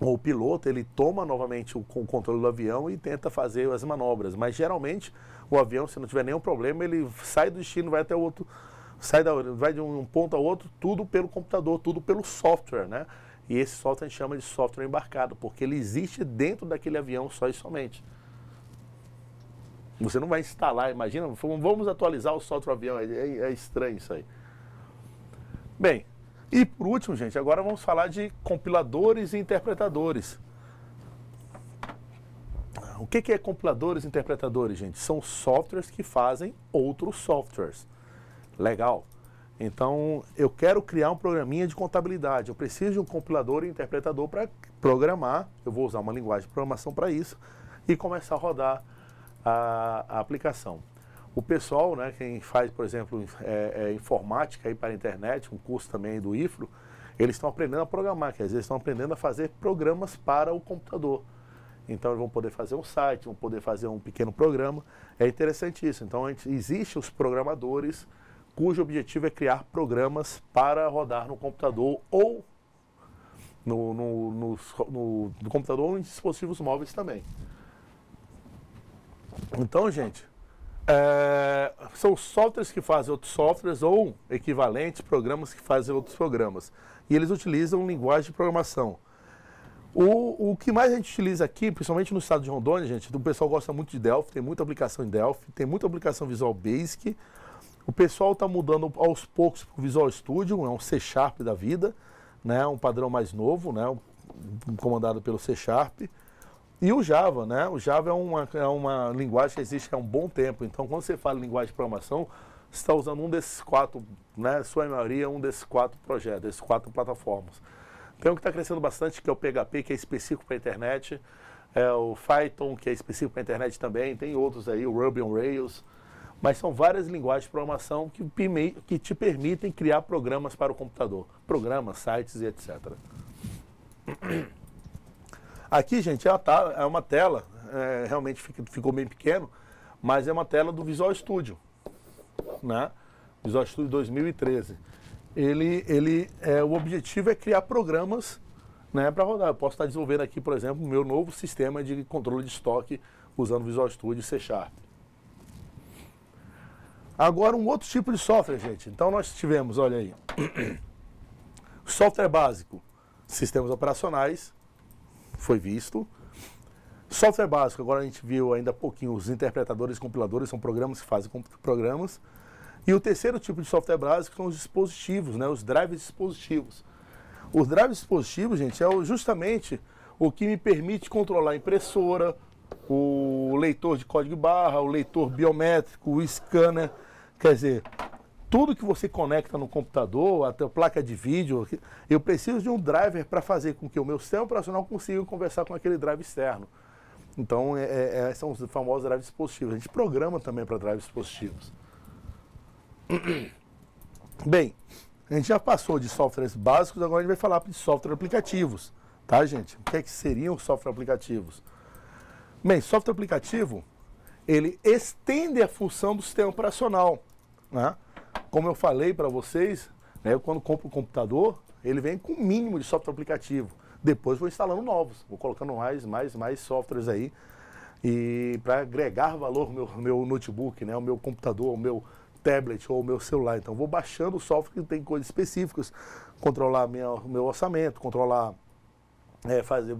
S1: o, o piloto, ele toma novamente o, o controle do avião e tenta fazer as manobras. Mas geralmente, o avião, se não tiver nenhum problema, ele sai do destino, vai até o outro, sai da, vai de um ponto a outro, tudo pelo computador, tudo pelo software, né? E esse software a gente chama de software embarcado, porque ele existe dentro daquele avião só e somente. Você não vai instalar, imagina, vamos atualizar o software do avião, é, é, é, estranho isso aí. Bem, e por último, gente, agora vamos falar de compiladores e interpretadores. O que, que é compiladores e interpretadores, gente? São softwares que fazem outros softwares. Legal. Então, eu quero criar um programinha de contabilidade. Eu preciso de um compilador e interpretador para programar. Eu vou usar uma linguagem de programação para isso e começar a rodar a, a, aplicação. O pessoal, né, quem faz, por exemplo, é, é, informática aí para a internet, um curso também do IFRO, eles estão aprendendo a programar, quer dizer, eles estão aprendendo a fazer programas para o computador. Então, eles vão poder fazer um site, vão poder fazer um pequeno programa. É interessante isso. Então, existem existe os programadores cujo objetivo é criar programas para rodar no computador ou no, no, no, no, no computador ou em dispositivos móveis também. Então, gente, é, são softwares que fazem outros softwares ou equivalentes, programas que fazem outros programas. E eles utilizam linguagem de programação. O, o que mais a gente utiliza aqui, principalmente no estado de Rondônia, gente, o pessoal gosta muito de Delphi, tem muita aplicação em Delphi, tem muita aplicação Visual Basic, o pessoal está mudando aos poucos para o Visual Studio, é um C Sharp da vida, né? um padrão mais novo, né? comandado pelo C Sharp. E o Java, né? O Java é uma, é uma linguagem que existe há um bom tempo. Então, quando você fala em linguagem de programação, você está usando um desses quatro, né? Sua maioria, um desses quatro projetos, desses quatro plataformas. Tem um que está crescendo bastante, que é o PHP, que é específico para a internet. É o Python, que é específico para a internet também. Tem outros aí, o Ruby on Rails mas são várias linguagens de programação que, que te permitem criar programas para o computador. Programas, sites e etc. Aqui, gente, é, é uma tela, é, realmente ficou bem pequeno, mas é uma tela do Visual Studio, né? Visual Studio 2013. Ele, ele, é, o objetivo é criar programas né, para rodar. Eu posso estar desenvolvendo aqui, por exemplo, o meu novo sistema de controle de estoque usando Visual Studio e C Sharp. Agora, um outro tipo de software, gente. Então, nós tivemos, olha aí, software básico, sistemas operacionais, foi visto. Software básico, agora a gente viu ainda pouquinho os interpretadores, compiladores, são programas que fazem programas. E o terceiro tipo de software básico são os dispositivos, né, os drives dispositivos. Os drives dispositivos, gente, é justamente o que me permite controlar a impressora, o leitor de código barra, o leitor biométrico, o scanner, Quer dizer, tudo que você conecta no computador, até placa de vídeo, eu preciso de um driver para fazer com que o meu sistema operacional consiga conversar com aquele drive externo. Então, é, é, é são os famosos drives dispositivos. A gente programa também para drives dispositivos. Bem, a gente já passou de softwares básicos, agora a gente vai falar de software aplicativos. Tá, gente? O que, é que seriam software aplicativos? Bem, software aplicativo, ele estende a função do sistema operacional. Né? Como eu falei para vocês, né, eu quando compro o um computador, ele vem com o um mínimo de software aplicativo. Depois vou instalando novos, vou colocando mais, mais, mais softwares aí. E para agregar valor meu, meu notebook, né, o meu computador, o meu tablet ou o meu celular. Então vou baixando o software que tem coisas específicas, controlar minha, meu orçamento, controlar é, fazer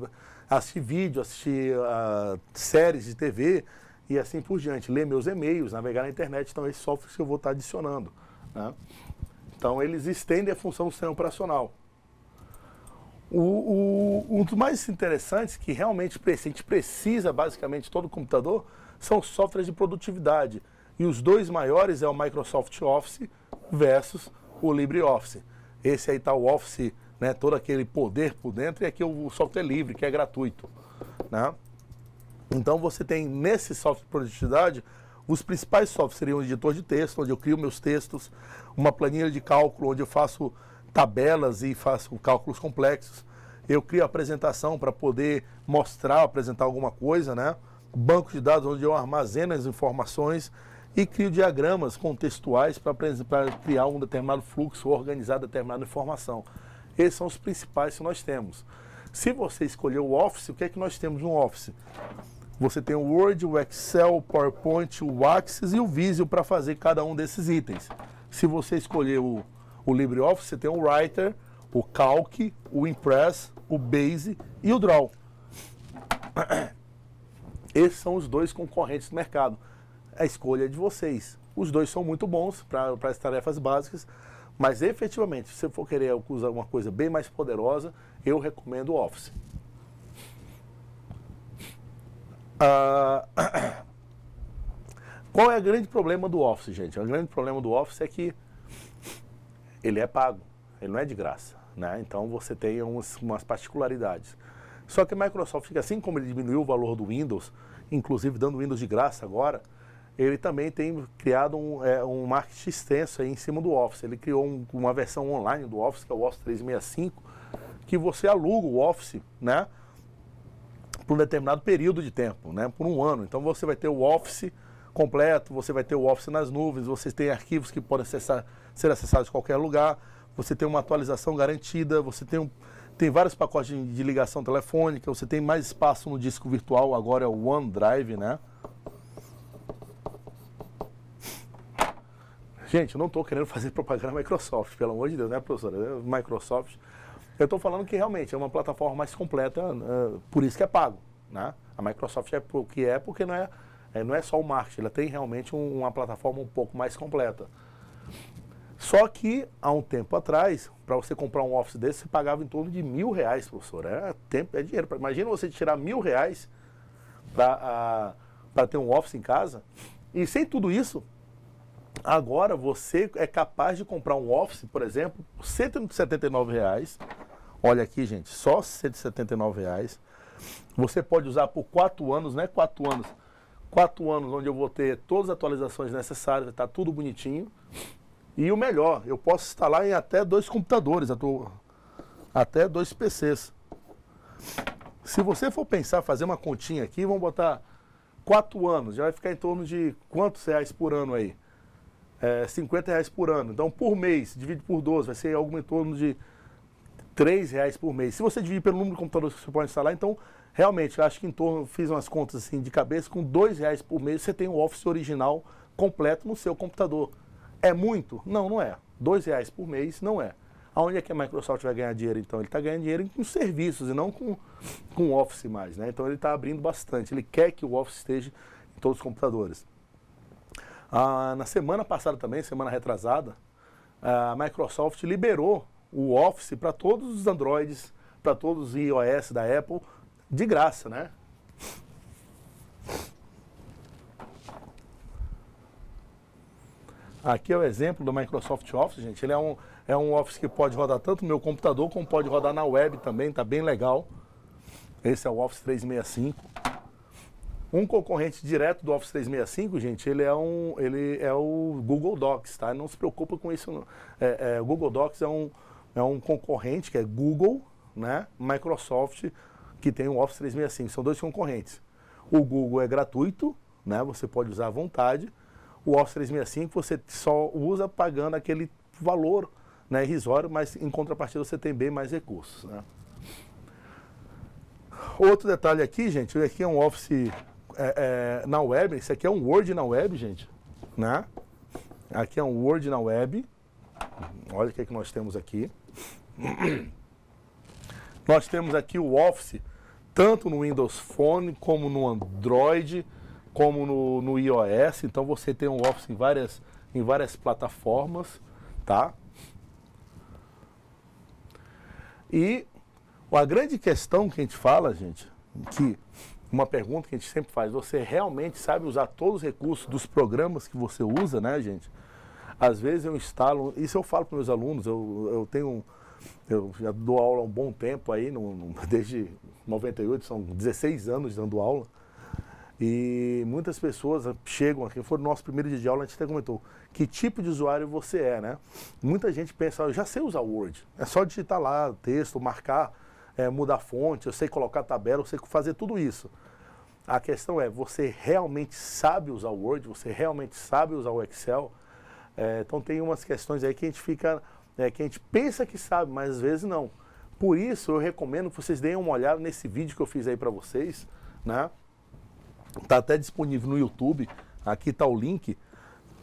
S1: assistir vídeo, assistir uh, séries de TV, e assim por diante. Ler meus e-mails, navegar na internet, então esses softwares que eu vou estar adicionando. Né? Então eles estendem a função do sistema operacional. O, o, um dos mais interessantes que realmente a gente precisa basicamente todo computador são softwares de produtividade. E os dois maiores é o Microsoft Office versus o LibreOffice. Esse aí está o Office, né, todo aquele poder por dentro, e aqui o software livre, que é gratuito. Né? Então você tem nesse software de produtividade os principais softwares seriam o editor de texto, onde eu crio meus textos, uma planilha de cálculo, onde eu faço tabelas e faço cálculos complexos. Eu crio apresentação para poder mostrar, apresentar alguma coisa, né? Banco de dados, onde eu armazeno as informações e crio diagramas contextuais para criar um determinado fluxo, organizar determinada informação. Esses são os principais que nós temos. Se você escolher o Office, o que é que nós temos no Office? Você tem o Word, o Excel, o PowerPoint, o Access e o Visio para fazer cada um desses itens. Se você escolher o, o LibreOffice, você tem o Writer, o Calc, o Impress, o Base e o Draw. Esses são os dois concorrentes do mercado. A escolha é de vocês. Os dois são muito bons para as tarefas básicas, mas efetivamente, se você for querer usar uma coisa bem mais poderosa, eu recomendo o Office. Ah, qual é o grande problema do Office, gente? O grande problema do Office é que ele é pago, ele não é de graça. Né? Então você tem umas, umas particularidades. Só que a Microsoft, assim como ele diminuiu o valor do Windows, inclusive dando Windows de graça agora, ele também tem criado um, é, um marketing extenso em cima do Office. Ele criou um, uma versão online do Office, que é o Office 365, que você aluga o Office, né? por um determinado período de tempo, né? por um ano. Então você vai ter o Office completo, você vai ter o Office nas nuvens, você tem arquivos que podem acessar, ser acessados de qualquer lugar, você tem uma atualização garantida, você tem, um, tem vários pacotes de, ligação telefônica, você tem mais espaço no disco virtual, agora é o OneDrive, né? Gente, eu não estou querendo fazer propaganda da Microsoft, pelo amor de Deus, né, professora? Microsoft eu estou falando que realmente é uma plataforma mais completa, uh, por isso que é pago. Né? A Microsoft é o que é, porque não é, é, não é só o marketing, ela tem realmente um, uma plataforma um pouco mais completa. Só que há um tempo atrás, para você comprar um office desse, você pagava em torno de mil reais, professor. É, tempo, é dinheiro. Imagina você tirar mil reais para uh, ah, ter um office em casa. E sem tudo isso, Agora você é capaz de comprar um Office, por exemplo, por R$ 179. Reais. Olha aqui, gente, só R$ 179. Reais. Você pode usar por quatro anos, né? Quatro anos. Quatro anos onde eu vou ter todas as atualizações necessárias, está tudo bonitinho. E o melhor, eu posso instalar em até dois computadores, até dois PCs. Se você for pensar fazer uma continha aqui, vamos botar quatro anos, já vai ficar em torno de quantos reais por ano aí? é, 50 reais por ano. Então, por mês, divide por 12, vai ser algo em torno de 3 reais por mês. Se você dividir pelo número de computadores que você pode instalar, então, realmente, eu acho que em torno, fiz umas contas assim de cabeça, com 2 reais por mês você tem o Office original completo no seu computador. É muito? Não, não é. 2 reais por mês não é. Aonde é que a Microsoft vai ganhar dinheiro, então? Ele está ganhando dinheiro com serviços e não com, com Office mais, né? Então, ele está abrindo bastante. Ele quer que o Office esteja em todos os computadores. Ah, na semana passada também, semana retrasada, a Microsoft liberou o Office para todos os Androids, para todos os iOS da Apple, de graça, né? Aqui é o exemplo do Microsoft Office, gente. Ele é um, é um Office que pode rodar tanto no meu computador como pode rodar na web também, tá bem legal. Esse é o Office 365. Um concorrente direto do Office 365, gente, ele é, um, ele é o Google Docs, tá? Não se preocupa com isso. É, é, o Google Docs é um, é um concorrente que é Google, né? Microsoft, que tem o Office 365. São dois concorrentes. O Google é gratuito, né? Você pode usar à vontade. O Office 365 você só usa pagando aquele valor né, irrisório, mas em contrapartida você tem bem mais recursos, né? Outro detalhe aqui, gente, aqui é, é um Office é, é, na web, isso aqui é um Word na web, gente, né? Aqui é um Word na web. Olha o que, é que nós temos aqui. nós temos aqui o Office, tanto no Windows Phone, como no Android, como no, no iOS. Então você tem o um Office em várias, em várias plataformas, tá? E a grande questão que a gente fala, gente, que uma pergunta que a gente sempre faz: você realmente sabe usar todos os recursos dos programas que você usa, né, gente? Às vezes eu instalo, isso eu falo para meus alunos, eu, eu tenho. Eu já dou aula há um bom tempo aí, no, no, desde 98, são 16 anos dando aula. E muitas pessoas chegam aqui, foi o nosso primeiro dia de aula, a gente até comentou, que tipo de usuário você é, né? Muita gente pensa, ah, eu já sei usar o Word, é só digitar lá texto, marcar é, mudar fonte, eu sei colocar tabela, eu sei fazer tudo isso. A questão é, você realmente sabe usar o Word, você realmente sabe usar o Excel? É, então tem umas questões aí que a gente fica, é, que a gente pensa que sabe, mas às vezes não. Por isso eu recomendo que vocês deem uma olhada nesse vídeo que eu fiz aí para vocês, né? Tá até disponível no YouTube, aqui está o link,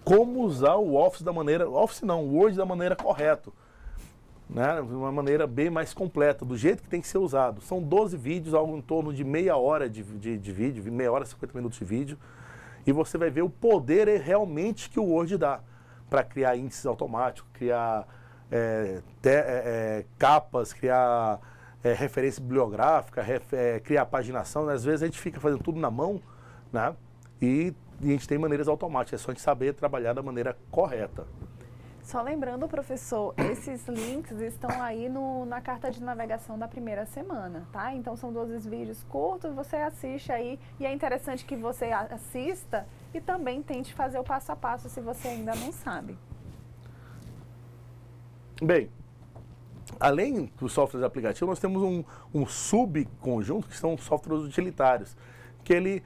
S1: como usar o Office da maneira, Office não, o Word da maneira correta né, de uma maneira bem mais completa, do jeito que tem que ser usado. São 12 vídeos, algo em torno de meia hora de, de, de vídeo, meia hora, 50 minutos de vídeo, e você vai ver o poder realmente que o Word dá para criar índices automáticos, criar é, te, é, é capas, criar é, referência bibliográfica, ref, é, criar paginação. Às vezes a gente fica fazendo tudo na mão, né? E, e a gente tem maneiras automáticas, é só a gente saber trabalhar da maneira correta.
S2: Só lembrando, professor, esses links estão aí no, na carta de navegação da primeira semana, tá? Então são 12 vídeos curtos, você assiste aí e é interessante que você assista e também tente fazer o passo a passo se você ainda não sabe.
S1: Bem, além dos softwares aplicativos, nós temos um, um subconjunto que são softwares utilitários, que ele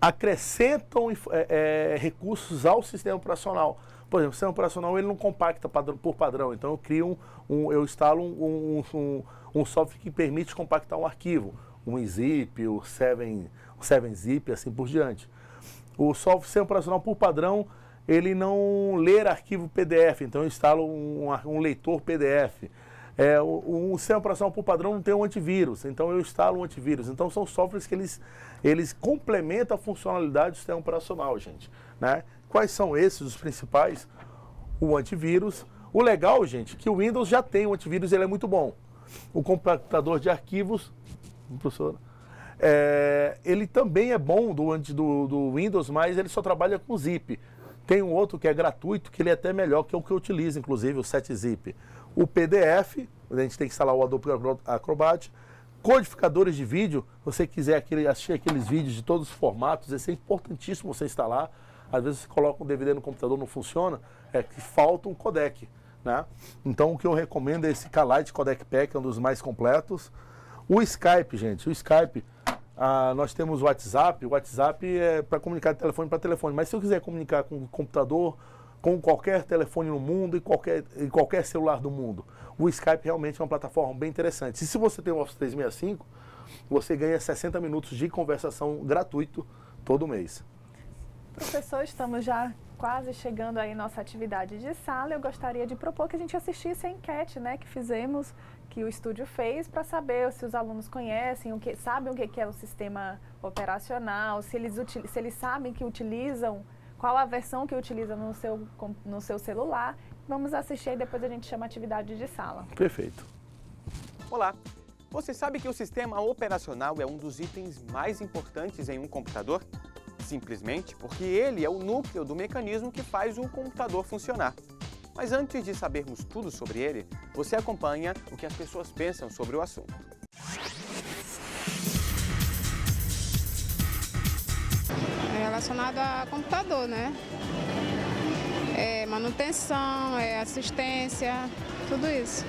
S1: acrescentam é, é, recursos ao sistema operacional por exemplo, o sistema é operacional ele não compacta por padrão, então eu crio um, um eu instalo um, um, um, software que permite compactar um arquivo, um zip, o 7, o 7zip, assim por diante. O software sistema é operacional por padrão ele não lê arquivo PDF, então eu instalo um leitor PDF. É, o, o sistema é operacional por padrão não tem um antivírus, então eu instalo um antivírus. Então são softwares que eles, eles complementam a funcionalidade do sistema operacional, gente. Né? Quais são esses os principais? O antivírus. O legal, gente, que o Windows já tem o antivírus, ele é muito bom. O computador de arquivos, professor, é, ele também é bom do, do, do Windows, mas ele só trabalha com zip. Tem um outro que é gratuito, que ele é até melhor, que é o que eu utilizo, inclusive, o 7-zip. O PDF, a gente tem que instalar o Adobe Acrobat. Codificadores de vídeo, você quiser aquele, assistir aqueles vídeos de todos os formatos, esse é importantíssimo você instalar às vezes você coloca um DVD no computador não funciona, é que falta um codec. Né? Então o que eu recomendo é esse Kalite Codec Pack, é um dos mais completos. O Skype, gente, o Skype, ah, nós temos o WhatsApp, o WhatsApp é para comunicar de telefone para telefone, mas se eu quiser comunicar com o computador, com qualquer telefone no mundo e qualquer, e qualquer celular do mundo. O Skype realmente é uma plataforma bem interessante. E se você tem o Office 365, você ganha 60 minutos de conversação gratuito todo mês.
S2: Professor, estamos já quase chegando aí nossa atividade de sala. Eu gostaria de propor que a gente assistisse a enquete, né, que fizemos, que o estúdio fez para saber se os alunos conhecem, o que, sabem o que é o sistema operacional, se eles, se eles sabem que utilizam, qual a versão que utilizam no seu, no seu celular. Vamos assistir e depois a gente chama a atividade de sala. Perfeito. Olá,
S1: você sabe que o sistema operacional é um dos itens mais importantes em um computador? simplesmente porque ele é o núcleo do mecanismo que faz o computador funcionar. Mas antes de sabermos tudo sobre ele, você acompanha o que as pessoas pensam sobre o assunto.
S2: É relacionado a computador, né? É manutenção, é assistência, tudo isso.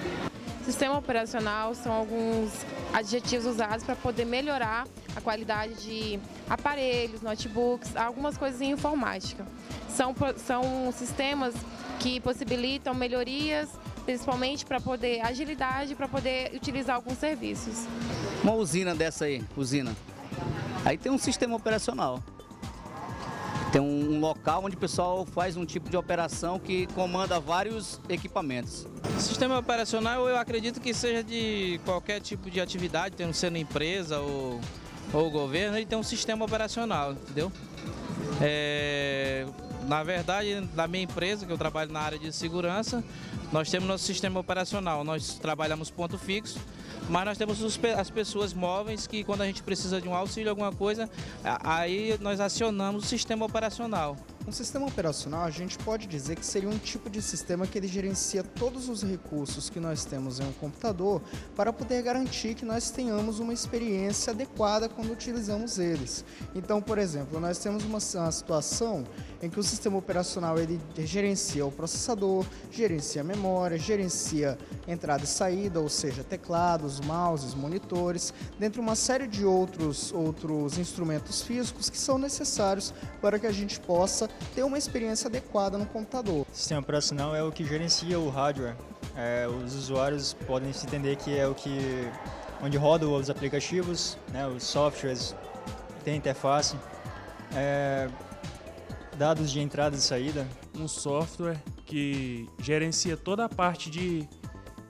S2: Sistema operacional são alguns adjetivos usados para poder melhorar a qualidade de aparelhos, notebooks, algumas coisas em informática. São, são sistemas que possibilitam melhorias, principalmente para poder agilidade, para poder utilizar alguns serviços.
S1: Uma usina dessa aí, usina. Aí tem um sistema operacional. Tem um, um local onde o pessoal faz um tipo de operação que comanda
S2: vários equipamentos. sistema operacional eu acredito que seja de qualquer tipo de atividade, tendo sendo empresa ou, ou governo, ele tem um sistema operacional,
S1: entendeu? É, na verdade, na minha empresa, que eu trabalho na área de segurança, nós temos nosso sistema operacional. Nós trabalhamos ponto fixo, mas nós temos as pessoas móveis que quando a gente precisa de um auxílio, alguma coisa, aí
S2: nós acionamos o sistema operacional. Um sistema operacional, a gente pode dizer que seria um tipo de sistema que ele gerencia todos os recursos que nós temos em um computador para poder garantir que nós tenhamos uma experiência adequada quando utilizamos eles. Então, por exemplo, nós temos uma situação em que o sistema operacional ele gerencia o processador, gerencia a memória, gerencia entrada e saída, ou seja, teclados, mouses, monitores, dentre uma série de outros, outros instrumentos físicos que são necessários para que a gente possa ter uma experiência adequada no computador. O sistema operacional é o que gerencia o hardware. É, os usuários podem se entender que é o que onde rodam os aplicativos, né, os softwares, tem interface. É, dados de entrada e saída? Um software que gerencia toda a parte de,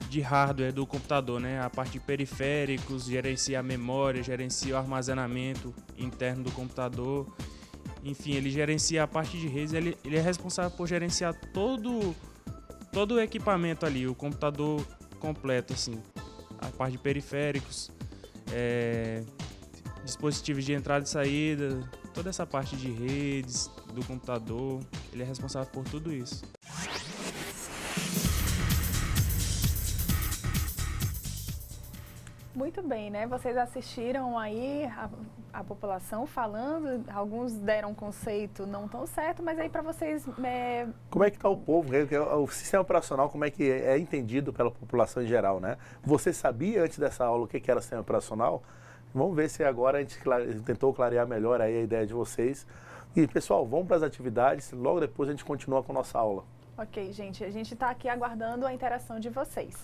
S2: de hardware do computador, né? A parte de
S1: periféricos, gerencia a memória, gerencia o armazenamento interno do computador. Enfim, ele gerencia a parte de redes, ele, ele é responsável por gerenciar todo, todo o equipamento ali, o computador completo, assim. A parte de
S2: periféricos, é, dispositivos de entrada e saída, toda essa parte de redes, do computador, ele é responsável por tudo isso. Muito bem, né? Vocês assistiram aí a, a, população falando, alguns deram um conceito não tão certo, mas aí para vocês... É...
S1: Como é que está o povo? O sistema operacional, como é que é, é entendido pela população em geral, né? Você sabia antes dessa aula o que era sistema operacional? Vamos ver se agora a gente tentou clarear melhor aí a ideia de vocês e, pessoal, vamos para as atividades. Logo depois a gente continua com a nossa aula.
S2: Ok, gente. A gente está aqui aguardando a interação de vocês.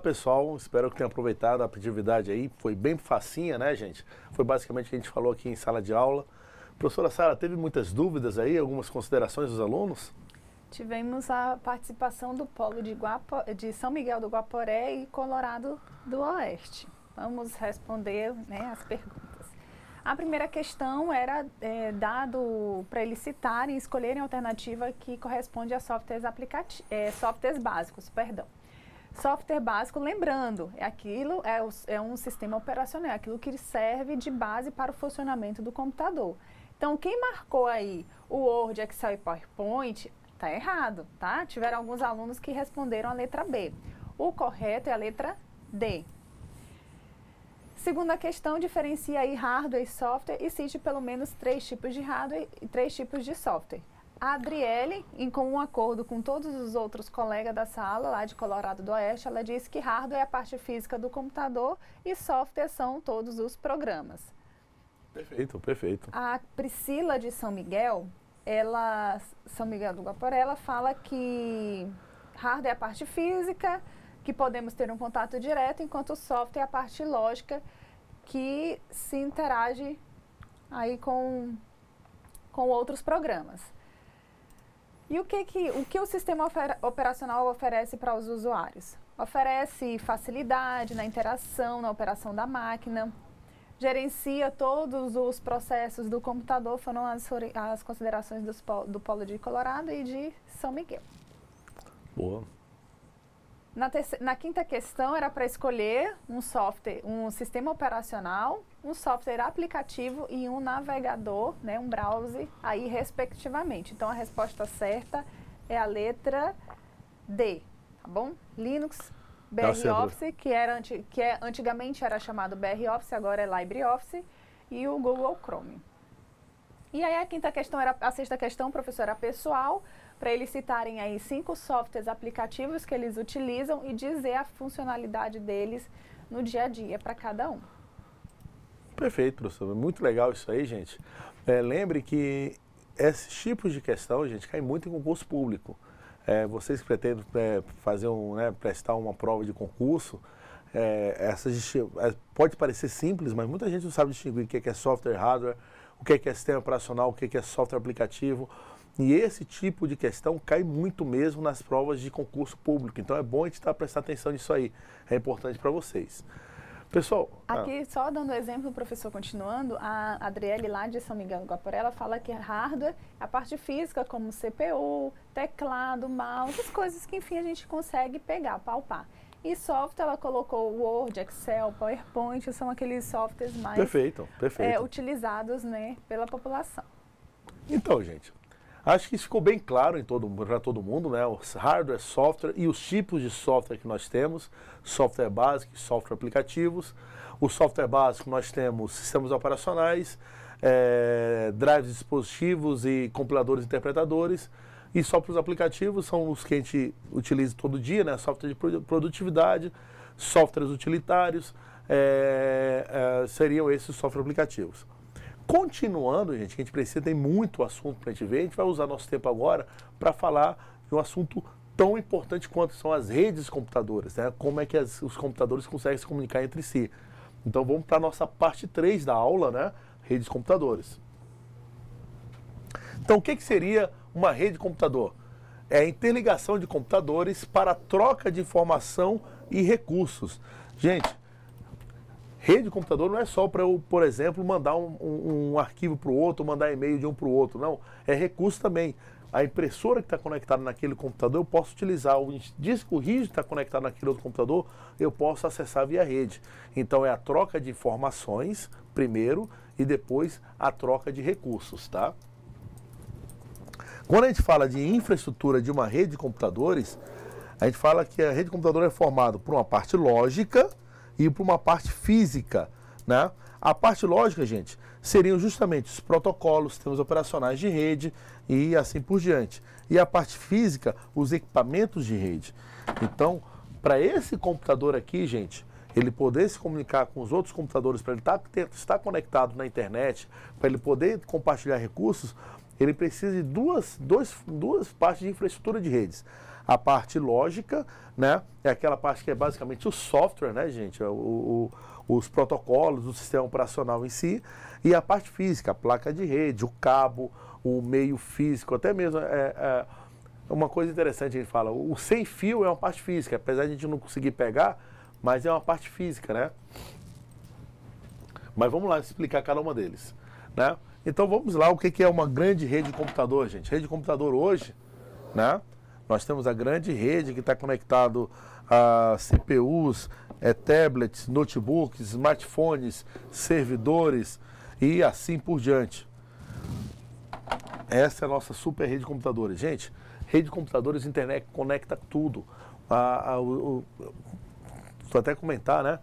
S1: pessoal. Espero que tenham aproveitado a atividade aí. Foi bem facinha, né, gente? Foi basicamente o que a gente falou aqui em sala de aula. Professora Sara, teve muitas dúvidas aí, algumas considerações dos alunos?
S2: Tivemos a participação do Polo de, Guapo, de São Miguel do Guaporé e Colorado do Oeste. Vamos responder né, as perguntas. A primeira questão era é, dado para eles citarem, escolherem a alternativa que corresponde a softwares, aplicati é, softwares básicos. Perdão. Software básico, lembrando, é aquilo é, o, é um sistema operacional, é aquilo que serve de base para o funcionamento do computador. Então, quem marcou aí o Word, Excel e PowerPoint, tá errado, tá? Tiveram alguns alunos que responderam a letra B. O correto é a letra D. Segunda questão, diferencia aí hardware e software e cite pelo menos três tipos de hardware e três tipos de software. A Adriele, em comum acordo com todos os outros colegas da sala, lá de Colorado do Oeste, ela disse que hardware é a parte física do computador e software são todos os programas.
S1: Perfeito, perfeito.
S2: A Priscila de São Miguel, ela, São Miguel do Guaporé, fala que hardware é a parte física, que podemos ter um contato direto, enquanto o software é a parte lógica que se interage aí com, com outros programas. E o que, que, o, que o sistema operacional oferece para os usuários? Oferece facilidade na interação, na operação da máquina, gerencia todos os processos do computador, foram as, as considerações dos, do Polo de Colorado e de São Miguel. Boa. Na, na quinta questão era para escolher um software, um sistema operacional, um software aplicativo e um navegador, né, um browser, aí respectivamente. Então a resposta certa é a letra D, tá bom? Linux, BR tá Office, que, era anti, que é, antigamente era chamado BR Office, agora é LibreOffice, e o Google Chrome. E aí a quinta questão era a sexta questão, professora pessoal para eles citarem aí cinco softwares aplicativos que eles utilizam e dizer a funcionalidade deles no dia a dia para cada um.
S1: Perfeito, professor. Muito legal isso aí, gente. É, lembre que esses tipos de questão, gente, cai muito em concurso público. É, vocês que pretendem é, fazer um, né, prestar uma prova de concurso, é, essas, é, pode parecer simples, mas muita gente não sabe distinguir o que é, é software hardware, o é que é sistema operacional, o que é software aplicativo, e esse tipo de questão cai muito mesmo nas provas de concurso público. Então é bom a gente estar tá prestando atenção nisso aí. É importante para vocês. Pessoal. Ah. Aqui,
S2: ah, só dando exemplo, professor, continuando, a Adriele lá de São Miguel do Guaporé, fala que hardware, a parte física, como CPU, teclado, mouse, as coisas que, enfim, a gente consegue pegar, palpar. E software, ela colocou Word, Excel, PowerPoint, são aqueles softwares mais
S1: perfeito, é, perfeito. É,
S2: utilizados né, pela população.
S1: Então, gente, Acho que isso ficou bem claro em todo, para todo mundo, né? O hardware, software e os tipos de software que nós temos, software básico e software aplicativos. O software básico nós temos sistemas operacionais, é, drives dispositivos e compiladores interpretadores. E só para os aplicativos são os que a gente utiliza todo dia, né? Software de produtividade, softwares utilitários, é, é, seriam esses software aplicativos. Continuando, gente, que a gente precisa, tem muito assunto para a gente ver. A gente vai usar nosso tempo agora para falar de um assunto tão importante quanto são as redes computadoras, né? Como é que as, os computadores conseguem se comunicar entre si. Então vamos para a nossa parte 3 da aula, né? Redes computadores. Então o que, que seria uma rede de computador? É a interligação de computadores para troca de informação e recursos. Gente, Rede de computador não é só para eu, por exemplo, mandar um, um, um arquivo para o outro, mandar e-mail de um para o outro, não. É recurso também. A impressora que está conectada naquele computador, eu posso utilizar. O disco rígido que está conectado naquele outro computador, eu posso acessar via rede. Então é a troca de informações, primeiro, e depois a troca de recursos, tá? Quando a gente fala de infraestrutura de uma rede de computadores, a gente fala que a rede de computador é formada por uma parte lógica, e para uma parte física. Né? A parte lógica, gente, seriam justamente os protocolos, temos operacionais de rede e assim por diante. E a parte física, os equipamentos de rede. Então, para esse computador aqui, gente, ele poder se comunicar com os outros computadores, para ele tá, ter, estar conectado na internet, para ele poder compartilhar recursos, ele precisa de duas, duas, duas partes de infraestrutura de redes a parte lógica, né? É aquela parte que é basicamente o software, né, gente? É o, o, os protocolos, o sistema operacional em si. E a parte física, a placa de rede, o cabo, o meio físico, até mesmo. É, é uma coisa interessante a gente fala, o sem fio é uma parte física, apesar de a gente não conseguir pegar, mas é uma parte física, né? Mas vamos lá explicar cada uma deles, né? Então vamos lá, o que é uma grande rede de computador, gente? Rede de computador hoje, né? Nós temos a grande rede que está conectado a CPUs, é, tablets, notebooks, smartphones, servidores e assim por diante. Essa é a nossa super rede de computadores. Gente, rede de computadores, internet conecta tudo. A, vou até comentar, né?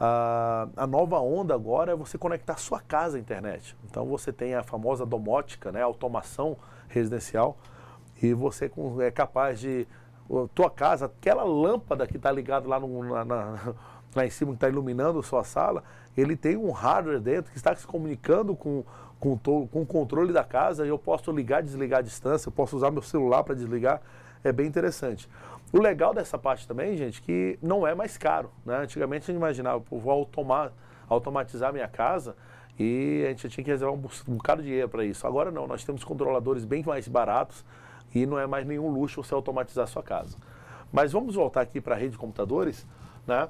S1: A, a, nova onda agora é você conectar sua casa à internet. Então você tem a famosa domótica, né? Automação residencial e você é capaz de tua casa, aquela lâmpada que está ligada lá, na, na, lá em cima, que está iluminando a sua sala, ele tem um hardware dentro que está se comunicando com, com, com o controle da casa e eu posso ligar desligar a distância, eu posso usar meu celular para desligar, é bem interessante. O legal dessa parte também, gente, que não é mais caro. Né? Antigamente a gente imaginava, eu vou automar, automatizar minha casa e a gente tinha que reservar um, um bocado de dinheiro para isso. Agora não, nós temos controladores bem mais baratos, e não é mais nenhum luxo você automatizar a sua casa. Mas vamos voltar aqui para a rede de computadores, né?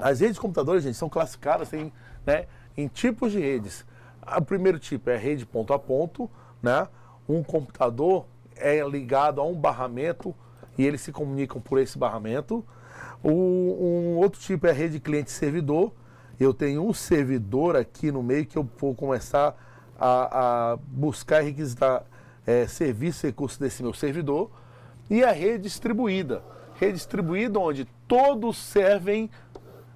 S1: As redes de computadores, gente, são classificadas em, né, em tipos de redes. O primeiro tipo é rede ponto a ponto, né? Um computador é ligado a um barramento e eles se comunicam por esse barramento. O, um outro tipo é rede cliente-servidor. Eu tenho um servidor aqui no meio que eu vou começar a, a buscar e requisitar é, serviço e recurso desse meu servidor, e a rede distribuída, Redistribuída onde todos servem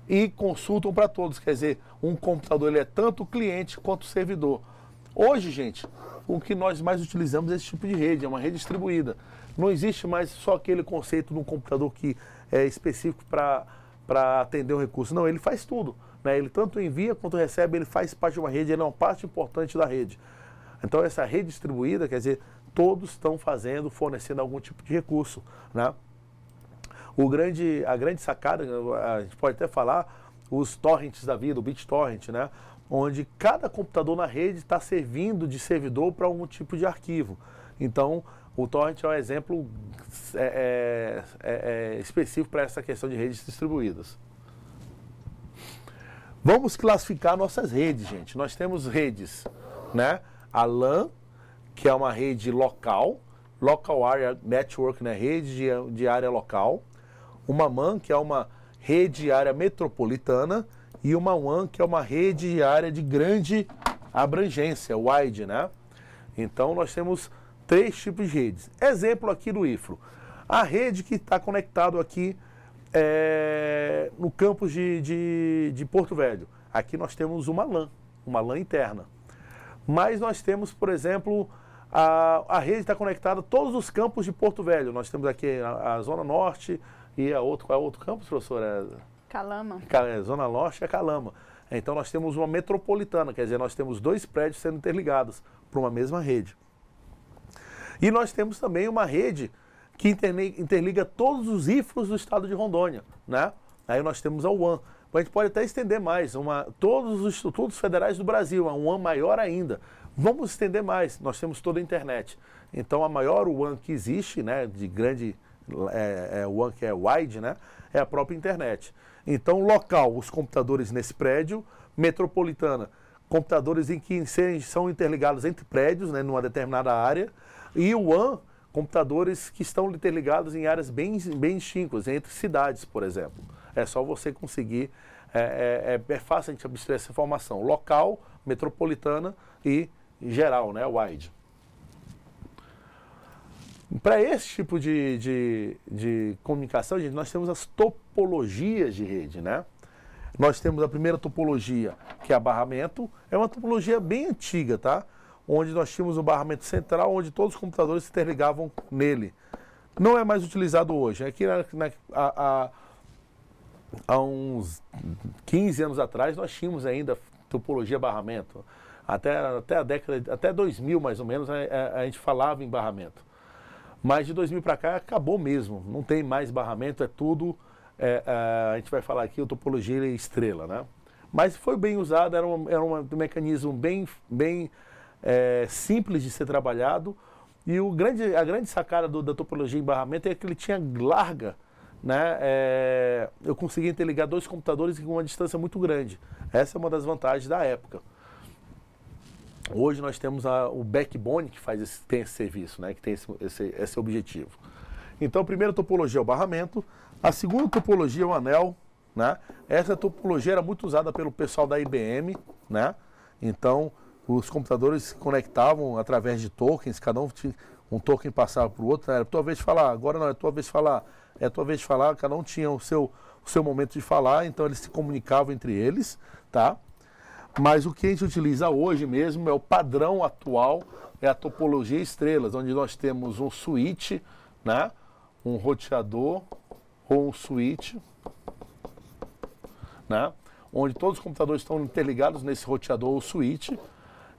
S1: e consultam para todos. Quer dizer, um computador ele é tanto cliente quanto servidor. Hoje, gente, o que nós mais utilizamos é esse tipo de rede, é uma rede distribuída. Não existe mais só aquele conceito de um computador que é específico para atender um recurso. Não, ele faz tudo. Né? Ele tanto envia quanto recebe, ele faz parte de uma rede, ele é uma parte importante da rede. Então, essa rede distribuída quer dizer, todos estão fazendo, fornecendo algum tipo de recurso. Né? O grande, a grande sacada, a gente pode até falar, os torrents da vida, o BitTorrent, né? onde cada computador na rede está servindo de servidor para algum tipo de arquivo. Então, o torrent é um exemplo é, é, é, é específico para essa questão de redes distribuídas. Vamos classificar nossas redes, gente. Nós temos redes, né? a LAN, que é uma rede local, Local Area Network, né? rede de, de área local, uma MAN, que é uma rede de área metropolitana, e uma WAN, que é uma rede de área de grande abrangência, wide, né? Então nós temos três tipos de redes. Exemplo aqui do IFRO. A rede que está conectado aqui é, no campus de, de, de Porto Velho. Aqui nós temos uma LAN, uma LAN interna. Mas nós temos, por exemplo, a, a rede está conectada a todos os campos de Porto Velho. Nós temos aqui a, a Zona Norte e a outro, qual é outro campus, professora? É Calama. Cal, é, Zona Norte e a Calama. Então nós temos uma metropolitana, quer dizer, nós temos dois prédios sendo interligados para uma mesma rede. E nós temos também uma rede que interliga todos os IFROS do estado de Rondônia, né? Aí nós temos a UAN a gente pode até estender mais, uma, todos os institutos federais do Brasil, um ano maior ainda. Vamos estender mais, nós temos toda a internet. Então a maior WAN que existe, né, de grande é, é, WAN é que é wide, né, é a própria internet. Então local, os computadores nesse prédio, metropolitana, computadores em que são interligados entre prédios, né, numa determinada área, e o WAN, computadores que estão interligados em áreas bem, bem extintas, entre cidades, por exemplo. É só você conseguir. É, é, é, é fácil a gente abstrair essa informação local, metropolitana e geral, né? Wide. Para esse tipo de, de, de comunicação, gente, nós temos as topologias de rede, né? Nós temos a primeira topologia, que é a barramento. É uma topologia bem antiga, tá? Onde nós tínhamos o barramento central, onde todos os computadores se interligavam nele. Não é mais utilizado hoje. Aqui na, na a, a há uns 15 anos atrás, nós tínhamos ainda topologia barramento. Até, até a década, até 2000 mais ou menos, a, a, a gente falava em barramento. Mas de 2000 para cá acabou mesmo, não tem mais barramento, é tudo, é, é a, gente vai falar aqui, topologia é estrela, né? Mas foi bem usada, era, uma, era um mecanismo bem, bem é, simples de ser trabalhado, e o grande, a grande sacada do, da topologia em barramento é que ele tinha larga né, é, eu consegui interligar dois computadores com uma distância muito grande. Essa é uma das vantagens da época. Hoje nós temos a, o Backbone que faz esse, tem esse serviço, né, que tem esse, esse, esse objetivo. Então, a primeira topologia é o barramento, a segunda topologia é o anel. Né? Essa topologia era muito usada pelo pessoal da IBM. Né? Então, os computadores se conectavam através de tokens, cada um tinha um token passava para o outro. Né? Era a tua vez de falar, agora não, é a tua vez de falar é a tua vez de falar, cada um tinha o seu, o seu momento de falar, então eles se comunicavam entre eles, tá? Mas o que a gente utiliza hoje mesmo é o padrão atual, é a topologia estrelas, onde nós temos um switch, né? um roteador ou um switch, né? onde todos os computadores estão interligados nesse roteador ou switch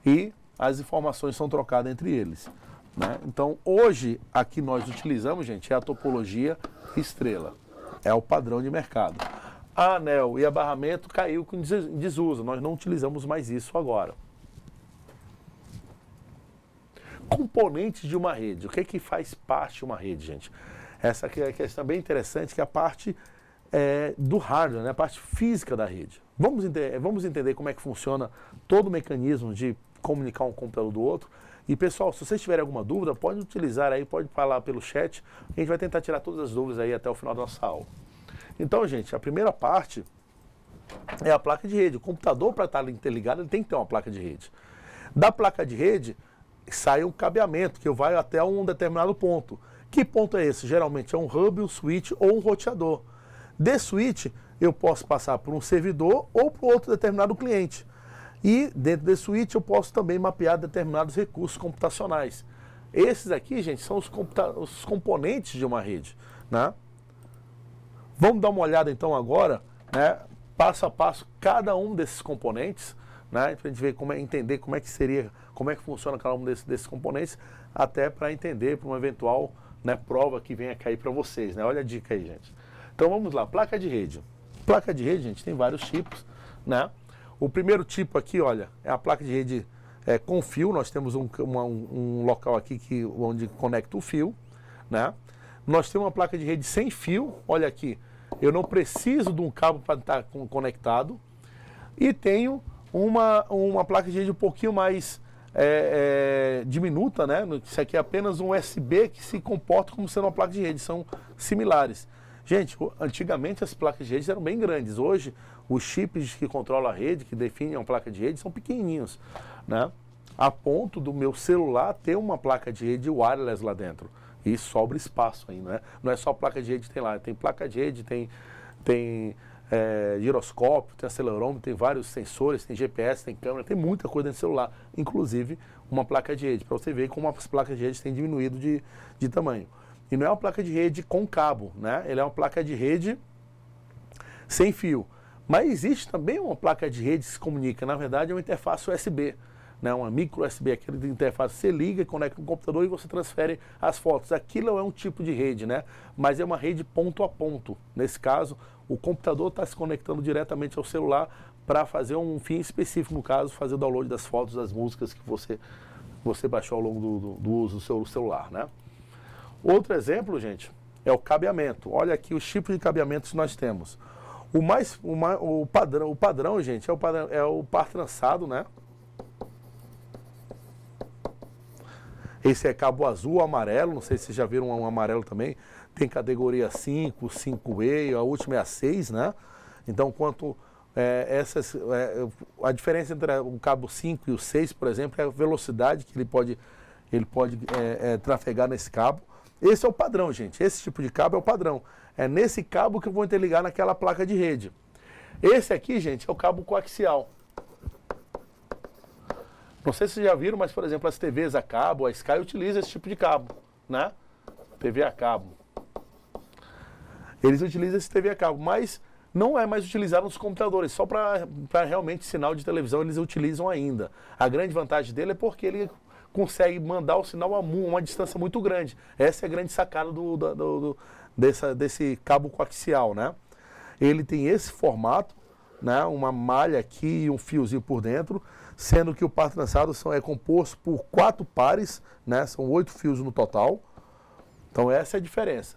S1: e as informações são trocadas entre eles. Né? Então, hoje, aqui nós utilizamos, gente, é a topologia estrela. É o padrão de mercado. A anel e a barramento caiu com desuso. Nós não utilizamos mais isso agora. Componentes de uma rede. O que é que faz parte de uma rede, gente? Essa aqui é a questão bem interessante, que é a parte é, do hardware, né? a parte física da rede. Vamos, vamos entender como é que funciona todo o mecanismo de comunicar um computador do outro e pessoal, se vocês tiverem alguma dúvida, pode utilizar aí, pode falar pelo chat. A gente vai tentar tirar todas as dúvidas aí até o final da nossa aula. Então, gente, a primeira parte é a placa de rede. O computador, para estar interligado, ele tem que ter uma placa de rede. Da placa de rede, sai um cabeamento que vai até um determinado ponto. Que ponto é esse? Geralmente é um hub, um switch ou um roteador. De switch, eu posso passar por um servidor ou para outro determinado cliente. E dentro desse suíte eu posso também mapear determinados recursos computacionais. Esses aqui, gente, são os, os componentes de uma rede. Né? Vamos dar uma olhada então agora, né, passo a passo, cada um desses componentes, né, para a gente ver como é, entender como é que seria, como é que funciona cada um desses, desses componentes, até para entender para uma eventual né, prova que venha cair para vocês. Né? Olha a dica aí, gente. Então vamos lá, placa de rede. Placa de rede, gente, tem vários tipos, né? O primeiro tipo aqui, olha, é a placa de rede é, com fio. Nós temos um, uma, um, local aqui que, onde conecta o fio, né? Nós temos uma placa de rede sem fio. Olha aqui, eu não preciso de um cabo para estar tá conectado. E tenho uma, uma placa de rede um pouquinho mais é, é, diminuta, né? Isso aqui é apenas um USB que se comporta como sendo uma placa de rede, são similares. Gente, antigamente as placas de rede eram bem grandes. Hoje, os chips que controlam a rede, que definem a placa de rede, são pequenininhos, né? A ponto do meu celular ter uma placa de rede wireless lá dentro. E sobra espaço ainda, né? Não é só placa de rede que tem lá, tem placa de rede, tem, tem é, giroscópio, tem acelerômetro, tem vários sensores, tem GPS, tem câmera, tem muita coisa dentro do celular, inclusive uma placa de rede, para você ver como as placas de rede têm diminuído de, de tamanho. E não é uma placa de rede com cabo, né? Ele é uma placa de rede sem fio. Mas existe também uma placa de rede que se comunica, na verdade é uma interface USB, né? uma micro USB, aquele de interface que você liga, conecta no computador e você transfere as fotos. Aquilo é um tipo de rede, né? mas é uma rede ponto a ponto. Nesse caso, o computador está se conectando diretamente ao celular para fazer um fim específico, no caso, fazer o download das fotos, das músicas que você, você baixou ao longo do, do, do uso do seu celular. Né? Outro exemplo, gente, é o cabeamento. Olha aqui os tipos de cabeamentos que nós temos. O mais, o, mais, o padrão, o padrão, gente, é o, padrão, é o par trançado, né? Esse é cabo azul, amarelo, não sei se vocês já viram um amarelo também. Tem categoria 5, 5E, a última é a 6, né? Então, quanto é, essas, é, a diferença entre o cabo 5 e o 6, por exemplo, é a velocidade que ele pode, ele pode é, é, trafegar nesse cabo. Esse é o padrão, gente. Esse tipo de cabo é o padrão. É nesse cabo que eu vou interligar naquela placa de rede. Esse aqui, gente, é o cabo coaxial. Não sei se vocês já viram, mas, por exemplo, as TVs a cabo, a Sky utiliza esse tipo de cabo, né? TV a cabo. Eles utilizam esse TV a cabo, mas não é mais utilizado nos computadores, só para realmente sinal de televisão eles utilizam ainda. A grande vantagem dele é porque ele consegue mandar o sinal a uma distância muito grande. Essa é a grande sacada do, do, do dessa, desse cabo coaxial, né? Ele tem esse formato, né? Uma malha aqui e um fiozinho por dentro, sendo que o par trançado são, é composto por quatro pares, né? São oito fios no total. Então essa é a diferença.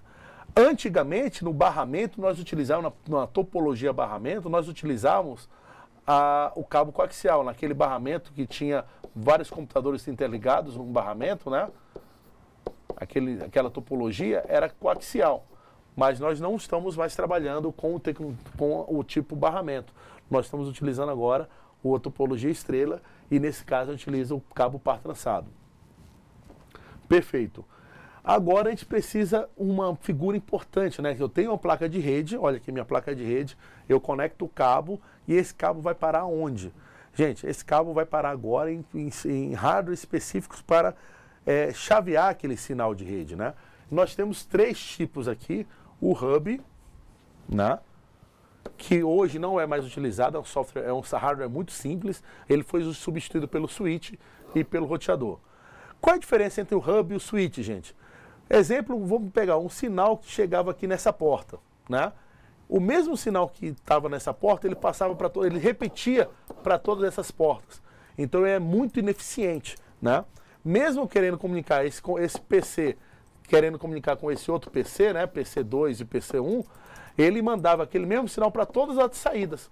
S1: Antigamente, no barramento, nós utilizávamos, na, na topologia barramento, nós utilizávamos a, o cabo coaxial, naquele barramento que tinha vários computadores interligados, um barramento, né? Aquele, aquela topologia era coaxial mas nós não estamos mais trabalhando com o, tecno, com o tipo barramento. Nós estamos utilizando agora o topologia estrela e nesse caso a gente utiliza o cabo par trançado. Perfeito. Agora a gente precisa uma figura importante, né? Eu tenho uma placa de rede, olha aqui minha placa de rede, eu conecto o cabo e esse cabo vai parar onde? Gente, esse cabo vai parar agora em, em, em hardware específicos para é, chavear aquele sinal de rede, né? Nós temos três tipos aqui, o Hub, né? que hoje não é mais utilizado, é um software, é um hardware muito simples, ele foi substituído pelo switch e pelo roteador. Qual é a diferença entre o hub e o switch, gente? Exemplo, vamos pegar um sinal que chegava aqui nessa porta, né? O mesmo sinal que estava nessa porta, ele passava para todo, ele repetia para todas essas portas. Então é muito ineficiente, né? Mesmo querendo comunicar esse, esse PC querendo comunicar com esse outro PC, né, PC2 e PC1, ele mandava aquele mesmo sinal para todas as saídas.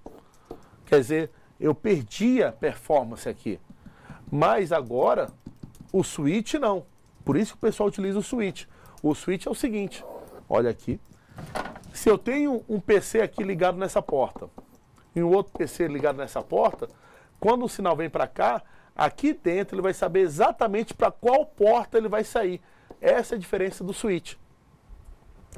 S1: Quer dizer, eu perdia performance aqui. Mas agora, o switch não. Por isso que o pessoal utiliza o switch. O switch é o seguinte, olha aqui. Se eu tenho um PC aqui ligado nessa porta e um outro PC ligado nessa porta, quando o sinal vem para cá, aqui dentro ele vai saber exatamente para qual porta ele vai sair. Essa é a diferença do switch.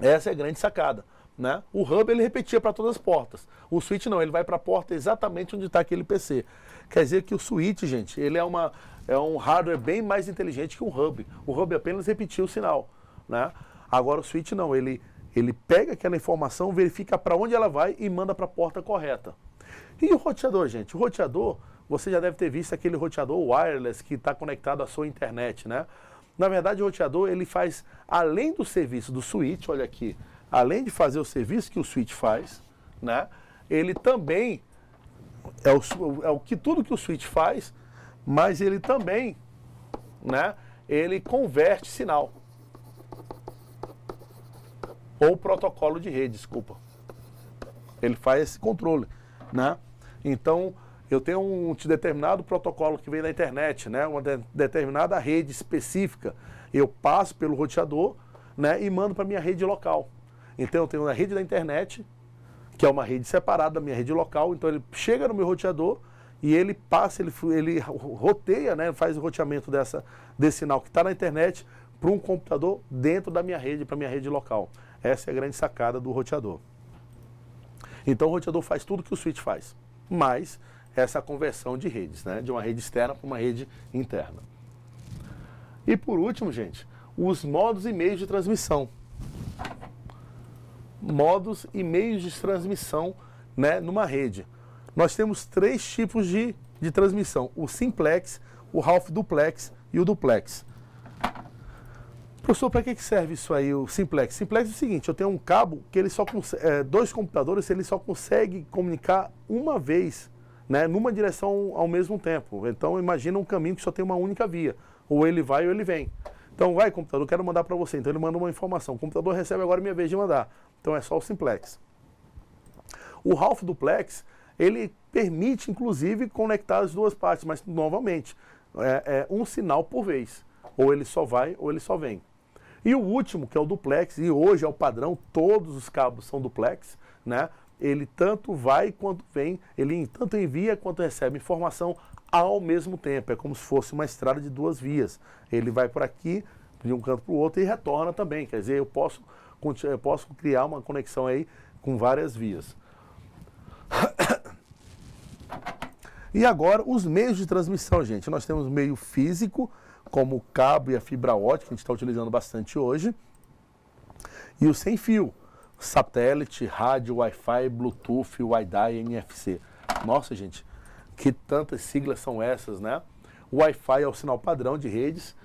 S1: Essa é a grande sacada. Né? O hub ele repetia para todas as portas. O switch não, ele vai para a porta exatamente onde está aquele PC. Quer dizer que o switch, gente, ele é, uma, é um hardware bem mais inteligente que o hub. O hub apenas repetia o sinal. Né? Agora o switch não, ele, ele pega aquela informação, verifica para onde ela vai e manda para a porta correta. E o roteador, gente? O roteador, você já deve ter visto aquele roteador wireless que está conectado à sua internet, né? Na verdade, o roteador ele faz além do serviço do switch, olha aqui, além de fazer o serviço que o switch faz, né? Ele também é o, é o que tudo que o switch faz, mas ele também, né? Ele converte sinal ou protocolo de rede, desculpa. Ele faz esse controle, né? Então eu tenho um determinado protocolo que vem da internet, né? uma de, determinada rede específica, eu passo pelo roteador né? e mando para minha rede local. Então eu tenho a rede da internet, que é uma rede separada da minha rede local, então ele chega no meu roteador e ele passa, ele, ele roteia, né? faz o roteamento dessa, desse sinal que está na internet para um computador dentro da minha rede, para minha rede local. Essa é a grande sacada do roteador. Então o roteador faz tudo que o switch faz, mas essa conversão de redes, né? de uma rede externa para uma rede interna. E por último, gente, os modos e meios de transmissão. Modos e meios de transmissão né, numa rede. Nós temos três tipos de, de transmissão: o simplex, o half duplex e o duplex. Professor, para que serve isso aí, o simplex? Simplex é o seguinte: eu tenho um cabo que ele só consegue, é, dois computadores, ele só consegue comunicar uma vez né, numa direção ao mesmo tempo. Então imagina um caminho que só tem uma única via. Ou ele vai ou ele vem. Então vai computador, quero mandar para você. Então ele manda uma informação. O computador recebe agora minha vez de mandar. Então é só o simplex. O half duplex, ele permite inclusive conectar as duas partes, mas novamente, é, é um sinal por vez. Ou ele só vai ou ele só vem. E o último, que é o duplex, e hoje é o padrão, todos os cabos são duplex, né? ele tanto vai quanto vem, ele tanto envia quanto recebe informação ao mesmo tempo. É como se fosse uma estrada de duas vias. Ele vai por aqui, de um canto para o outro, e retorna também. Quer dizer, eu posso, eu posso criar uma conexão aí com várias vias. E agora, os meios de transmissão, gente. Nós temos meio físico, como o cabo e a fibra ótica, que a gente está utilizando bastante hoje, e o sem fio satélite, rádio, Wi-Fi, Bluetooth, Wi-Fi, NFC. Nossa, gente, que tantas siglas são essas, né? O Wi-Fi é o sinal padrão de redes,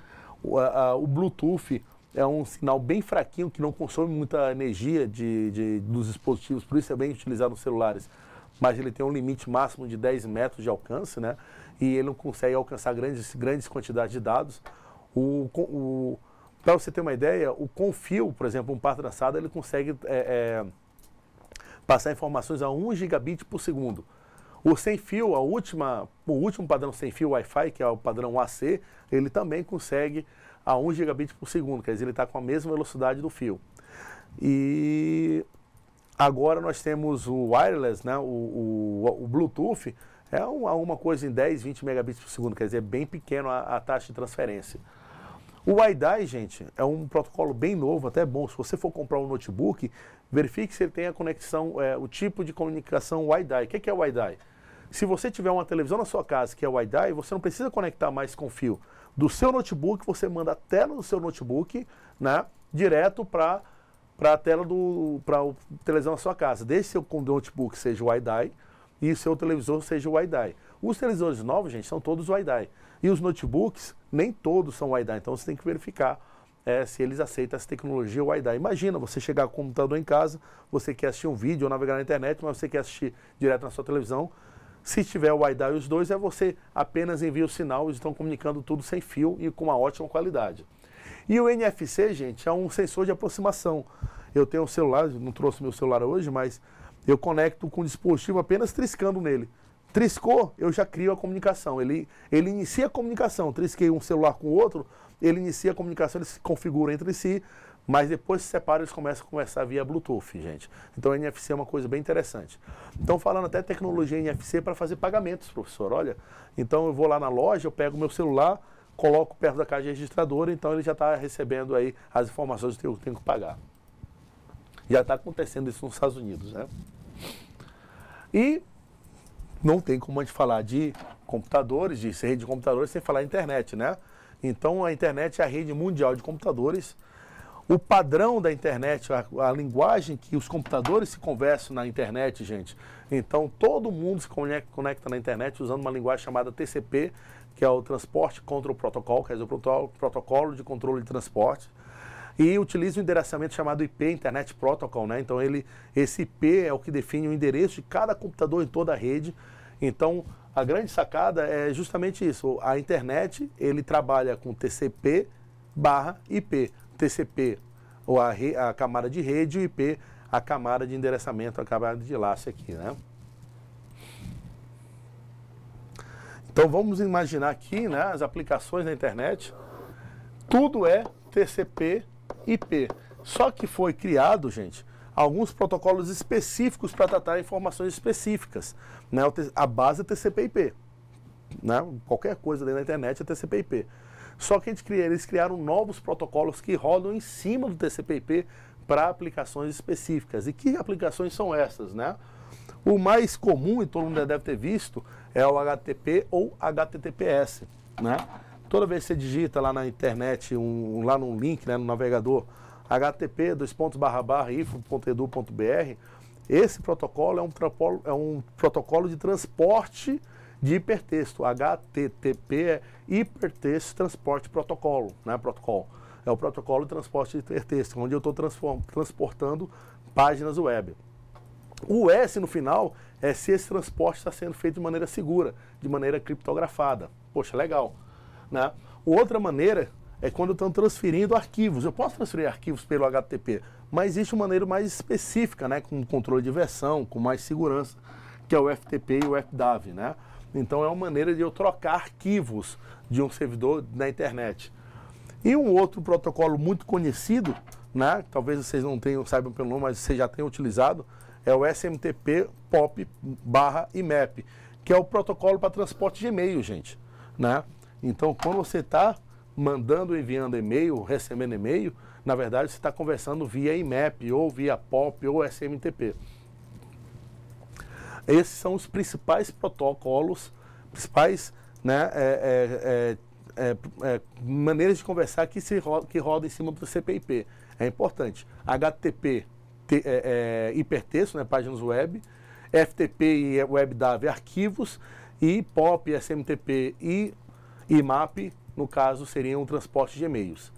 S1: o, a, o, Bluetooth é um sinal bem fraquinho que não consome muita energia de, de, dos dispositivos, por isso é bem utilizado nos celulares, mas ele tem um limite máximo de 10 metros de alcance, né? E ele não consegue alcançar grandes, grandes quantidades de dados. o, o para você ter uma ideia, o Confio, por exemplo, um par traçado, ele consegue é, é, passar informações a 1 gigabit por segundo. O sem fio, a última, o último padrão sem fio Wi-Fi, que é o padrão AC, ele também consegue a 1 gigabit por segundo, quer dizer, ele está com a mesma velocidade do fio. E agora nós temos o wireless, né, o, o, o Bluetooth, é uma coisa em 10, 20 megabits por segundo, quer dizer, é bem pequeno a, a taxa de transferência. O WiDi, gente, é um protocolo bem novo, até bom. Se você for comprar um notebook, verifique se ele tem a conexão, é, o tipo de comunicação WiDi. O que é, é o WiDi? Se você tiver uma televisão na sua casa que é WiDi, você não precisa conectar mais com fio. Do seu notebook, você manda a tela do seu notebook, né, direto para para a tela do para o televisão na sua casa. Desde seu notebook seja WiDi e seu televisor seja WiDi. Os televisores novos, gente, são todos WiDi. E os notebooks, nem todos são Wi-Fi, então você tem que verificar é, se eles aceitam essa tecnologia Wi-Fi. Imagina você chegar com o computador em casa, você quer assistir um vídeo ou navegar na internet, mas você quer assistir direto na sua televisão. Se tiver Wi-Fi os dois, é você apenas envia o sinal, eles estão comunicando tudo sem fio e com uma ótima qualidade. E o NFC, gente, é um sensor de aproximação. Eu tenho um celular, não trouxe meu celular hoje, mas eu conecto com o dispositivo apenas triscando nele. Triscou, eu já crio a comunicação. Ele, ele inicia a comunicação. Trisquei um celular com o outro, ele inicia a comunicação, eles se configuram entre si, mas depois se separam eles começam a conversar via Bluetooth, gente. Então NFC é uma coisa bem interessante. Então falando até tecnologia NFC para fazer pagamentos, professor. Olha, então eu vou lá na loja, eu pego meu celular, coloco perto da caixa registradora, então ele já está recebendo aí as informações que eu tenho que pagar. Já está acontecendo isso nos Estados Unidos, né? E não tem como a gente falar de computadores, de rede de computadores, sem falar internet, né? Então a internet é a rede mundial de computadores. O padrão da internet, a, a, linguagem que os computadores se conversam na internet, gente. Então todo mundo se conecta, na internet usando uma linguagem chamada TCP, que é o Transporte Control Protocol, que é o protocolo de controle de transporte. E utiliza um endereçamento chamado IP, Internet Protocol, né? Então ele, esse IP é o que define o endereço de cada computador em toda a rede então, a grande sacada é justamente isso. A internet, ele trabalha com TCP barra IP. TCP, ou a, re, a camada de rede, e o IP, a camada de endereçamento, a camada de laço aqui, né? Então, vamos imaginar aqui, né, as aplicações da internet. Tudo é TCP, IP. Só que foi criado, gente, alguns protocolos específicos para tratar informações específicas. Né? A base é TCP/IP. Né? Qualquer coisa dentro da internet é TCP/IP. Só que cria, eles criaram novos protocolos que rodam em cima do TCP/IP para aplicações específicas. E que aplicações são essas, né? O mais comum, e todo mundo já deve ter visto, é o HTTP ou HTTPS, né? Toda vez que você digita lá na internet, um, lá num link, né, no navegador, http ifo.edu.br esse protocolo é um, é um protocolo de transporte de hipertexto. HTTP é Hipertexto Transporte Protocolo, né? Protocolo. É o protocolo de transporte de hipertexto, onde eu estou transportando páginas web. O S no final é se esse transporte está sendo feito de maneira segura, de maneira criptografada. Poxa, legal. Né? Outra maneira é quando estão transferindo arquivos. Eu posso transferir arquivos pelo HTTP, mas existe uma maneira mais específica, né, com controle de versão, com mais segurança, que é o FTP e o FDAV, né? Então é uma maneira de eu trocar arquivos de um servidor na internet. E um outro protocolo muito conhecido, né, talvez vocês não tenham, saibam pelo nome, mas vocês já tenham utilizado, é o SMTP POP barra IMAP, que é o protocolo para transporte de e-mail, gente. Né? Então, quando você está mandando, enviando e-mail, recebendo e-mail, na verdade você está conversando via IMAP, ou via POP, ou SMTP. Esses são os principais protocolos, principais né, é, é, é, maneiras de conversar que, se roda, que roda em cima do CPIP. É importante. HTTP, te, hipertexto, né, páginas web, FTP e WebDAV, arquivos, e POP, SMTP e IMAP, no caso, seria um transporte de e-mails.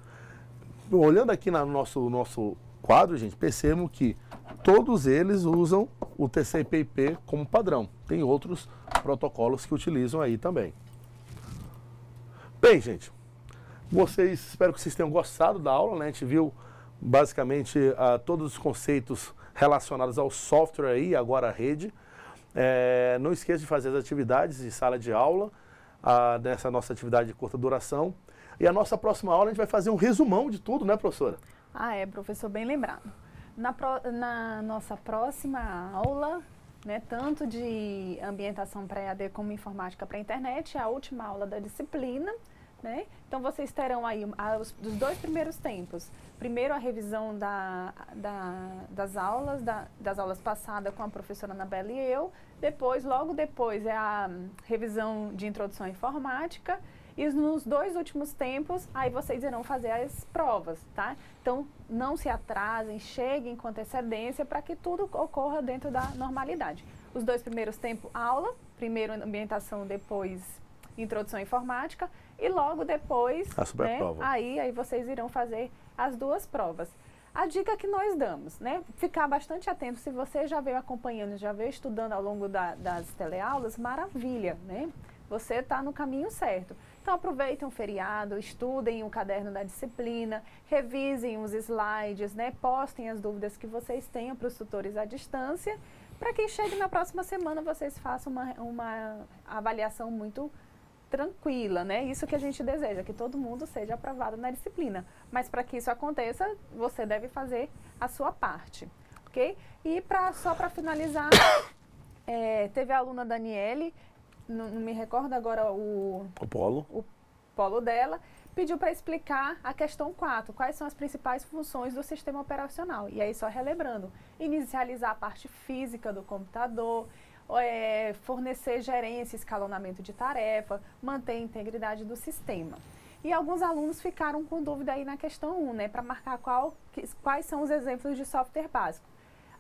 S1: Olhando aqui no nosso, nosso quadro, gente, percebam que todos eles usam o TCP/IP como padrão. Tem outros protocolos que utilizam aí também. Bem, gente, vocês, espero que vocês tenham gostado da aula, né? A gente viu basicamente uh, todos os conceitos relacionados ao software aí, agora a rede. É, não esqueça de fazer as atividades de sala de aula a, dessa nossa atividade de curta duração. E a nossa próxima aula a gente vai fazer um resumão de tudo, né, professora?
S2: Ah, é, professor, bem lembrado. Na, pro, na nossa próxima aula, né, tanto de ambientação pré-ad como informática para internet, é a última aula da disciplina. Né? Então vocês terão aí a, ah, os, dos dois primeiros tempos. Primeiro a revisão da, da, das aulas, da, das aulas passadas com a professora Anabela e eu. Depois, logo depois, é a hum, revisão de introdução à informática. E nos dois últimos tempos, aí vocês irão fazer as provas, tá? Então, não se atrasem, cheguem com antecedência para que tudo ocorra dentro da normalidade. Os dois primeiros tempos, aula, primeiro ambientação, depois Introdução à Informática, e logo depois, ah, a Né, aí, aí vocês irão fazer as duas provas. A dica que nós damos, né? Ficar bastante atento, se você já veio acompanhando, já veio estudando ao longo da, das teleaulas, maravilha, né? Você está no caminho certo. Então aproveitem o feriado, estudem o caderno da disciplina, revisem os slides, né? Postem as dúvidas que vocês tenham para os tutores à distância, para que chegue na próxima semana vocês façam uma, uma avaliação muito tranquila, né? Isso que a gente deseja, que todo mundo seja aprovado na disciplina. Mas para que isso aconteça, você deve fazer a sua parte, ok? E pra, só para finalizar, é, teve a aluna Daniele, não, não, me recordo agora o...
S1: O polo. O
S2: polo dela, pediu para explicar a questão 4, quais são as principais funções do sistema operacional. E aí, só relembrando, inicializar a parte física do computador, é, fornecer gerência, escalonamento de tarefa, manter a integridade do sistema. E alguns alunos ficaram com dúvida aí na questão 1, né, para marcar qual, que, quais são os exemplos de software básico.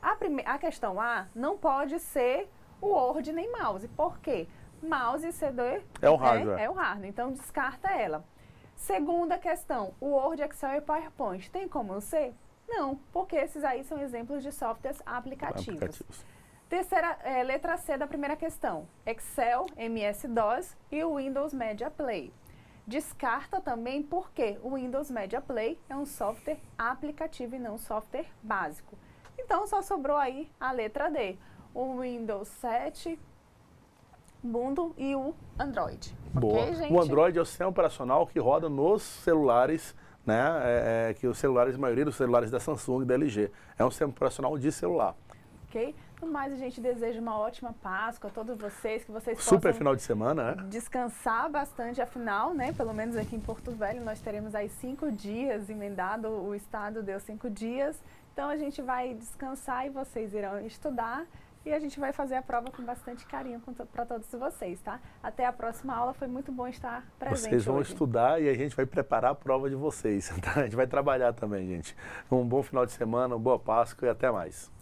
S2: A, prime, a questão A não pode ser o Word nem mouse. Por quê? Mouse e CD é o né, hardware. É, é o hardware, então descarta ela. Segunda questão, o Word, Excel e PowerPoint, tem como não ser? Não, porque esses aí são exemplos de softwares aplicativos. aplicativos. Terceira, é, letra C da primeira questão, Excel, MS-DOS e o Windows Media Play. Descarta também porque o Windows Media Play é um software aplicativo e não um software básico. Então só sobrou aí a letra D, o Windows 7, Ubuntu e o Android. Boa. Okay, o Android
S1: é o sistema operacional que roda nos celulares, né? É, é, que os celulares, a maioria dos celulares da Samsung e da LG. É um sistema operacional de celular.
S2: Ok? No mais, a gente deseja uma ótima Páscoa a todos vocês, que vocês Super final de
S1: semana, né?
S2: Descansar bastante, afinal, né? Pelo menos aqui em Porto Velho, nós teremos aí cinco dias, emendado, o Estado deu cinco dias. Então, a gente vai descansar e vocês irão estudar. E a gente vai fazer a prova com bastante carinho para todos vocês, tá? Até a próxima aula, foi muito bom estar presente. Vocês vão hoje.
S1: estudar e a gente vai preparar a prova de vocês, tá? A gente vai trabalhar também, gente. Um bom final de semana, uma boa Páscoa e até mais.